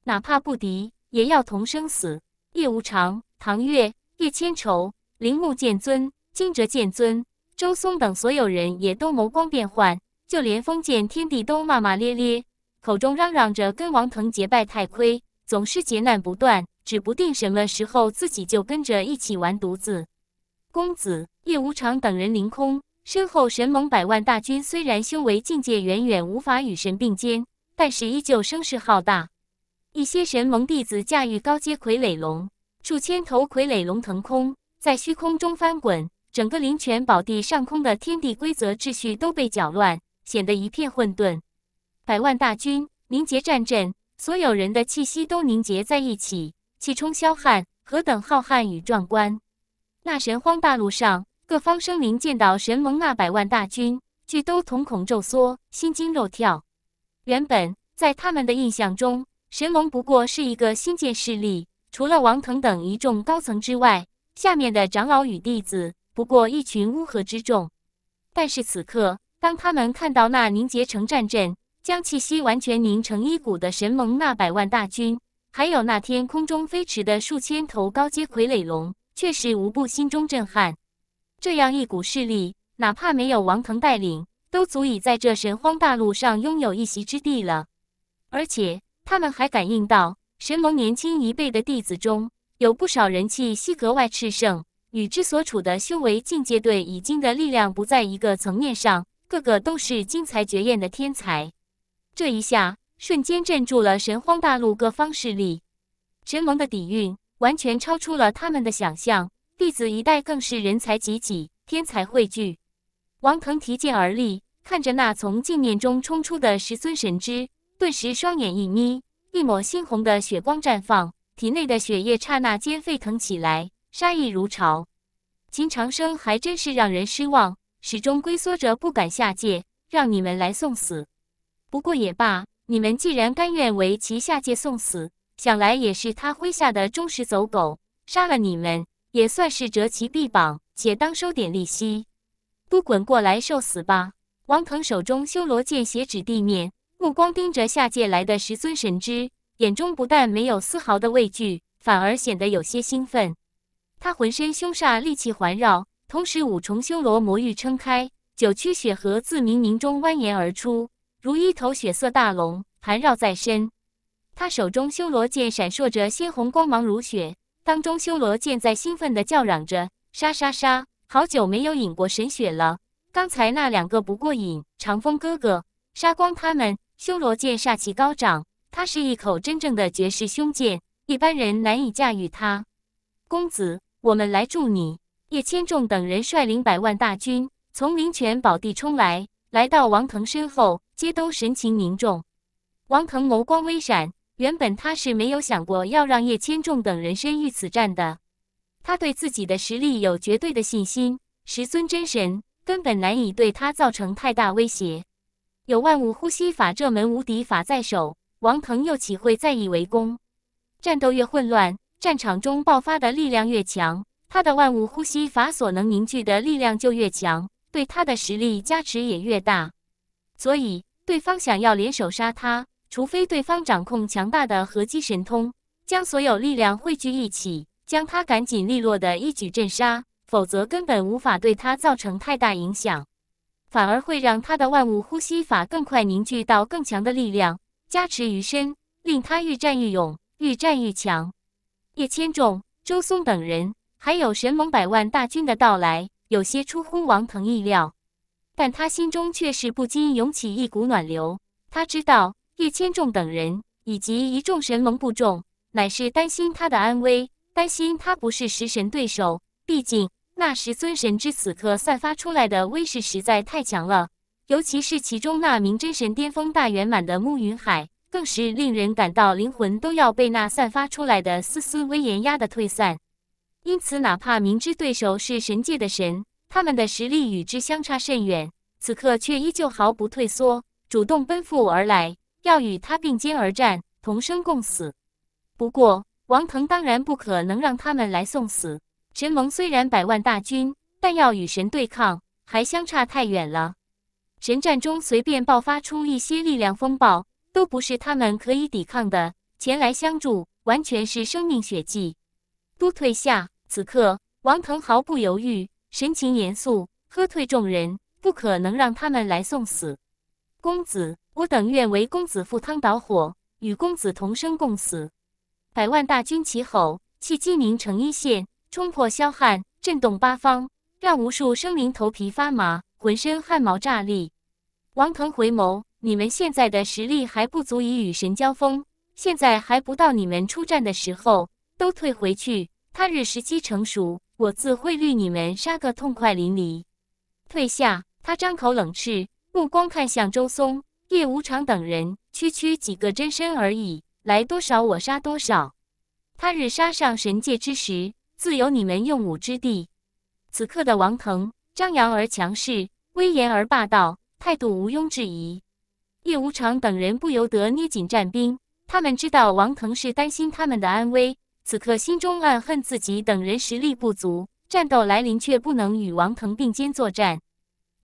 哪怕不敌，也要同生死。叶无常、唐月。叶千愁、铃木剑尊、金哲剑尊、周松等所有人也都眸光变幻，就连封建天帝都骂骂咧咧，口中嚷嚷着跟王腾结拜太亏，总是劫难不断，指不定什么时候自己就跟着一起完犊子。公子叶无常等人凌空，身后神盟百万大军虽然修为境界远远无法与神并肩，但是依旧声势浩大。一些神盟弟子驾驭高阶傀儡龙。数千头傀儡龙腾空，在虚空中翻滚，整个灵泉宝地上空的天地规则秩序都被搅乱，显得一片混沌。百万大军凝结战阵，所有人的气息都凝结在一起，气冲霄汉，何等浩瀚与壮观！那神荒大陆上各方生灵见到神龙那百万大军，俱都瞳孔骤缩，心惊肉跳。原本在他们的印象中，神龙不过是一个新建势力。除了王腾等一众高层之外，下面的长老与弟子不过一群乌合之众。但是此刻，当他们看到那凝结成战阵，将气息完全凝成一股的神盟那百万大军，还有那天空中飞驰的数千头高阶傀儡龙，却是无不心中震撼。这样一股势力，哪怕没有王腾带领，都足以在这神荒大陆上拥有一席之地了。而且，他们还感应到。神盟年轻一辈的弟子中有不少人气，息格外炽盛，与之所处的修为境界对已经的力量不在一个层面上，个个都是惊才绝艳的天才。这一下瞬间镇住了神荒大陆各方势力，神盟的底蕴完全超出了他们的想象。弟子一代更是人才济济，天才汇聚。王腾提剑而立，看着那从镜面中冲出的十尊神之，顿时双眼一眯。一抹猩红的血光绽放，体内的血液刹那间沸腾起来，杀意如潮。秦长生还真是让人失望，始终龟缩着不敢下界，让你们来送死。不过也罢，你们既然甘愿为其下界送死，想来也是他麾下的忠实走狗，杀了你们也算是折其臂膀，且当收点利息。都滚过来受死吧！王腾手中修罗剑斜指地面。目光盯着下界来的十尊神祗，眼中不但没有丝毫的畏惧，反而显得有些兴奋。他浑身凶煞戾气环绕，同时五重修罗魔域撑开，九曲血河自冥冥中蜿蜒而出，如一头血色大龙盘绕在身。他手中修罗剑闪烁着鲜红光芒，如雪，当中修罗剑在兴奋的叫嚷着：“杀杀杀！好久没有饮过神血了，刚才那两个不过瘾，长风哥哥，杀光他们！”修罗剑煞气高涨，他是一口真正的绝世凶剑，一般人难以驾驭他。公子，我们来助你。叶千重等人率领百万大军从灵泉宝地冲来，来到王腾身后，皆都神情凝重。王腾眸光微闪，原本他是没有想过要让叶千重等人身遇此战的。他对自己的实力有绝对的信心，十尊真神根本难以对他造成太大威胁。有万物呼吸法这门无敌法在手，王腾又岂会在意围攻？战斗越混乱，战场中爆发的力量越强，他的万物呼吸法所能凝聚的力量就越强，对他的实力加持也越大。所以，对方想要联手杀他，除非对方掌控强大的合击神通，将所有力量汇聚一起，将他赶紧利落的一举震杀，否则根本无法对他造成太大影响。反而会让他的万物呼吸法更快凝聚到更强的力量，加持于身，令他愈战愈勇，愈战愈强。叶千重、周松等人，还有神龙百万大军的到来，有些出乎王腾意料，但他心中却是不禁涌起一股暖流。他知道叶千重等人以及一众神龙部众，乃是担心他的安危，担心他不是食神对手。毕竟。那时，尊神之此刻散发出来的威势实在太强了，尤其是其中那名真神巅峰大圆满的慕云海，更是令人感到灵魂都要被那散发出来的丝丝威严压得退散。因此，哪怕明知对手是神界的神，他们的实力与之相差甚远，此刻却依旧毫不退缩，主动奔赴而来，要与他并肩而战，同生共死。不过，王腾当然不可能让他们来送死。神盟虽然百万大军，但要与神对抗还相差太远了。神战中随便爆发出一些力量风暴，都不是他们可以抵抗的。前来相助，完全是生命血迹。都退下！此刻，王腾毫不犹豫，神情严肃，喝退众人，不可能让他们来送死。公子，我等愿为公子赴汤蹈火，与公子同生共死。百万大军齐吼，气机凝成一线。冲破霄汉，震动八方，让无数生灵头皮发麻，浑身汗毛炸栗。王腾回眸：“你们现在的实力还不足以与神交锋，现在还不到你们出战的时候，都退回去。他日时机成熟，我自会率你们杀个痛快淋漓。”退下。他张口冷斥，目光看向周松、叶无常等人：“区区几个真身而已，来多少我杀多少。他日杀上神界之时。”自有你们用武之地。此刻的王腾张扬而强势，威严而霸道，态度毋庸置疑。叶无常等人不由得捏紧战兵，他们知道王腾是担心他们的安危，此刻心中暗恨自己等人实力不足，战斗来临却不能与王腾并肩作战。